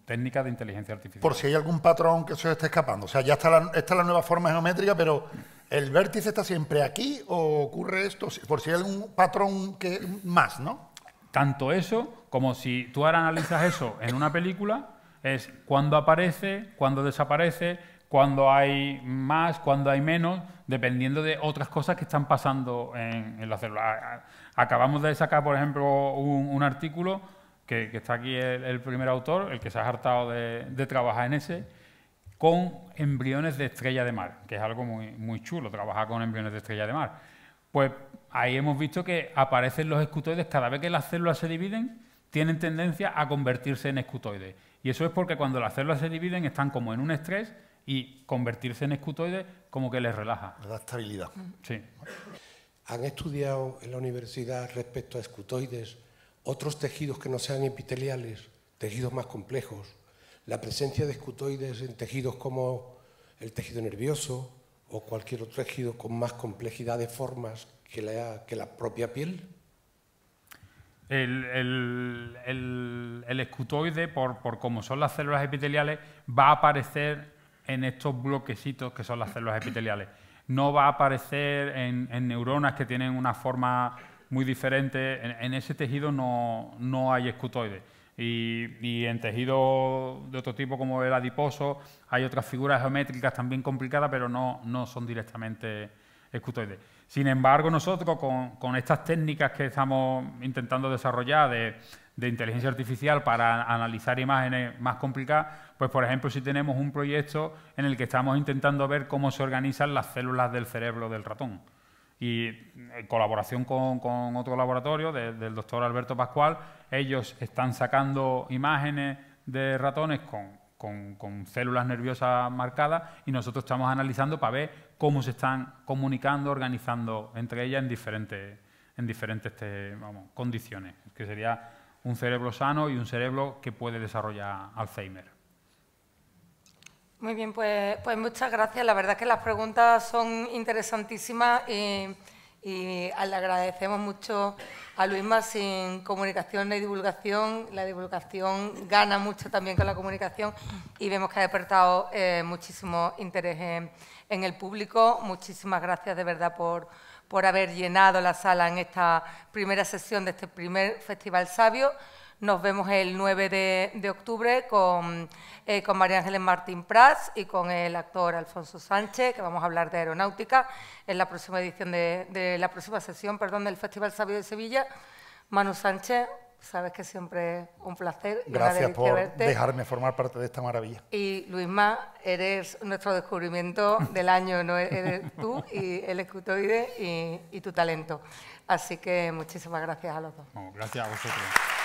técnicas de inteligencia artificial. Por si hay algún patrón que se esté escapando. O sea, ya está está la nueva forma geométrica, pero ¿El vértice está siempre aquí o ocurre esto? Por si hay algún patrón que más, ¿no? Tanto eso como si tú ahora analizas eso en una película, es cuando aparece, cuando desaparece, cuando hay más, cuando hay menos, dependiendo de otras cosas que están pasando en, la célula. Acabamos de sacar, por ejemplo, un, artículo que, está aquí el, primer autor, el que se ha hartado de, de trabajar en ese, con embriones de estrella de mar, que es algo muy, chulo, trabajar con embriones de estrella de mar. Pues ahí hemos visto que aparecen los escutoides, cada vez que las células se dividen, tienen tendencia a convertirse en escutoides. Y eso es porque cuando las células se dividen están como en un estrés y convertirse en escutoides como que les relaja. Adaptabilidad. estabilidad. Sí. ¿Han estudiado en la universidad respecto a escutoides otros tejidos que no sean epiteliales, tejidos más complejos? la presencia de escutoides en tejidos como el tejido nervioso o cualquier otro tejido con más complejidad de formas que la, que la propia piel? El, escutoide, por, por cómo son las células epiteliales, va a aparecer en estos bloquecitos que son las células epiteliales. No va a aparecer en, neuronas que tienen una forma muy diferente. En, ese tejido no hay escutoides y, en tejido de otro tipo como el adiposo hay otras figuras geométricas también complicadas, pero no, son directamente escutoides. Sin embargo, nosotros con, estas técnicas que estamos intentando desarrollar de, inteligencia artificial para analizar imágenes más complicadas, pues por ejemplo si tenemos un proyecto en el que estamos intentando ver cómo se organizan las células del cerebro del ratón. Y en eh, colaboración con, otro laboratorio del doctor Alberto Pascual, ellos están sacando imágenes de ratones con, células nerviosas marcadas y nosotros estamos analizando para ver cómo se están comunicando, organizando entre ellas en diferentes, este, condiciones, que sería un cerebro sano y un cerebro que puede desarrollar Alzheimer. Muy bien, pues, pues muchas gracias. La verdad es que las preguntas son interesantísimas y, le agradecemos mucho a Luisma sin comunicación y divulgación. La divulgación gana mucho también con la comunicación y vemos que ha despertado eh, muchísimo interés en, en, el público. Muchísimas gracias de verdad por, por haber llenado la sala en esta primera sesión de este primer Festival Sabio. Nos vemos el 9 de, octubre eh, con, María Ángeles Martín Prats y con el actor Alfonso Sánchez, que vamos a hablar de aeronáutica en la próxima edición de, la próxima sesión perdón, del Festival Sabio de Sevilla. Manu Sánchez, sabes que siempre es un placer. Gracias por dejarme formar parte de esta maravilla. Y Luis Luisma, eres nuestro descubrimiento del año, ¿no? eres tú y el escutoide y, tu talento. Así que muchísimas gracias a los dos. gracias a vosotros.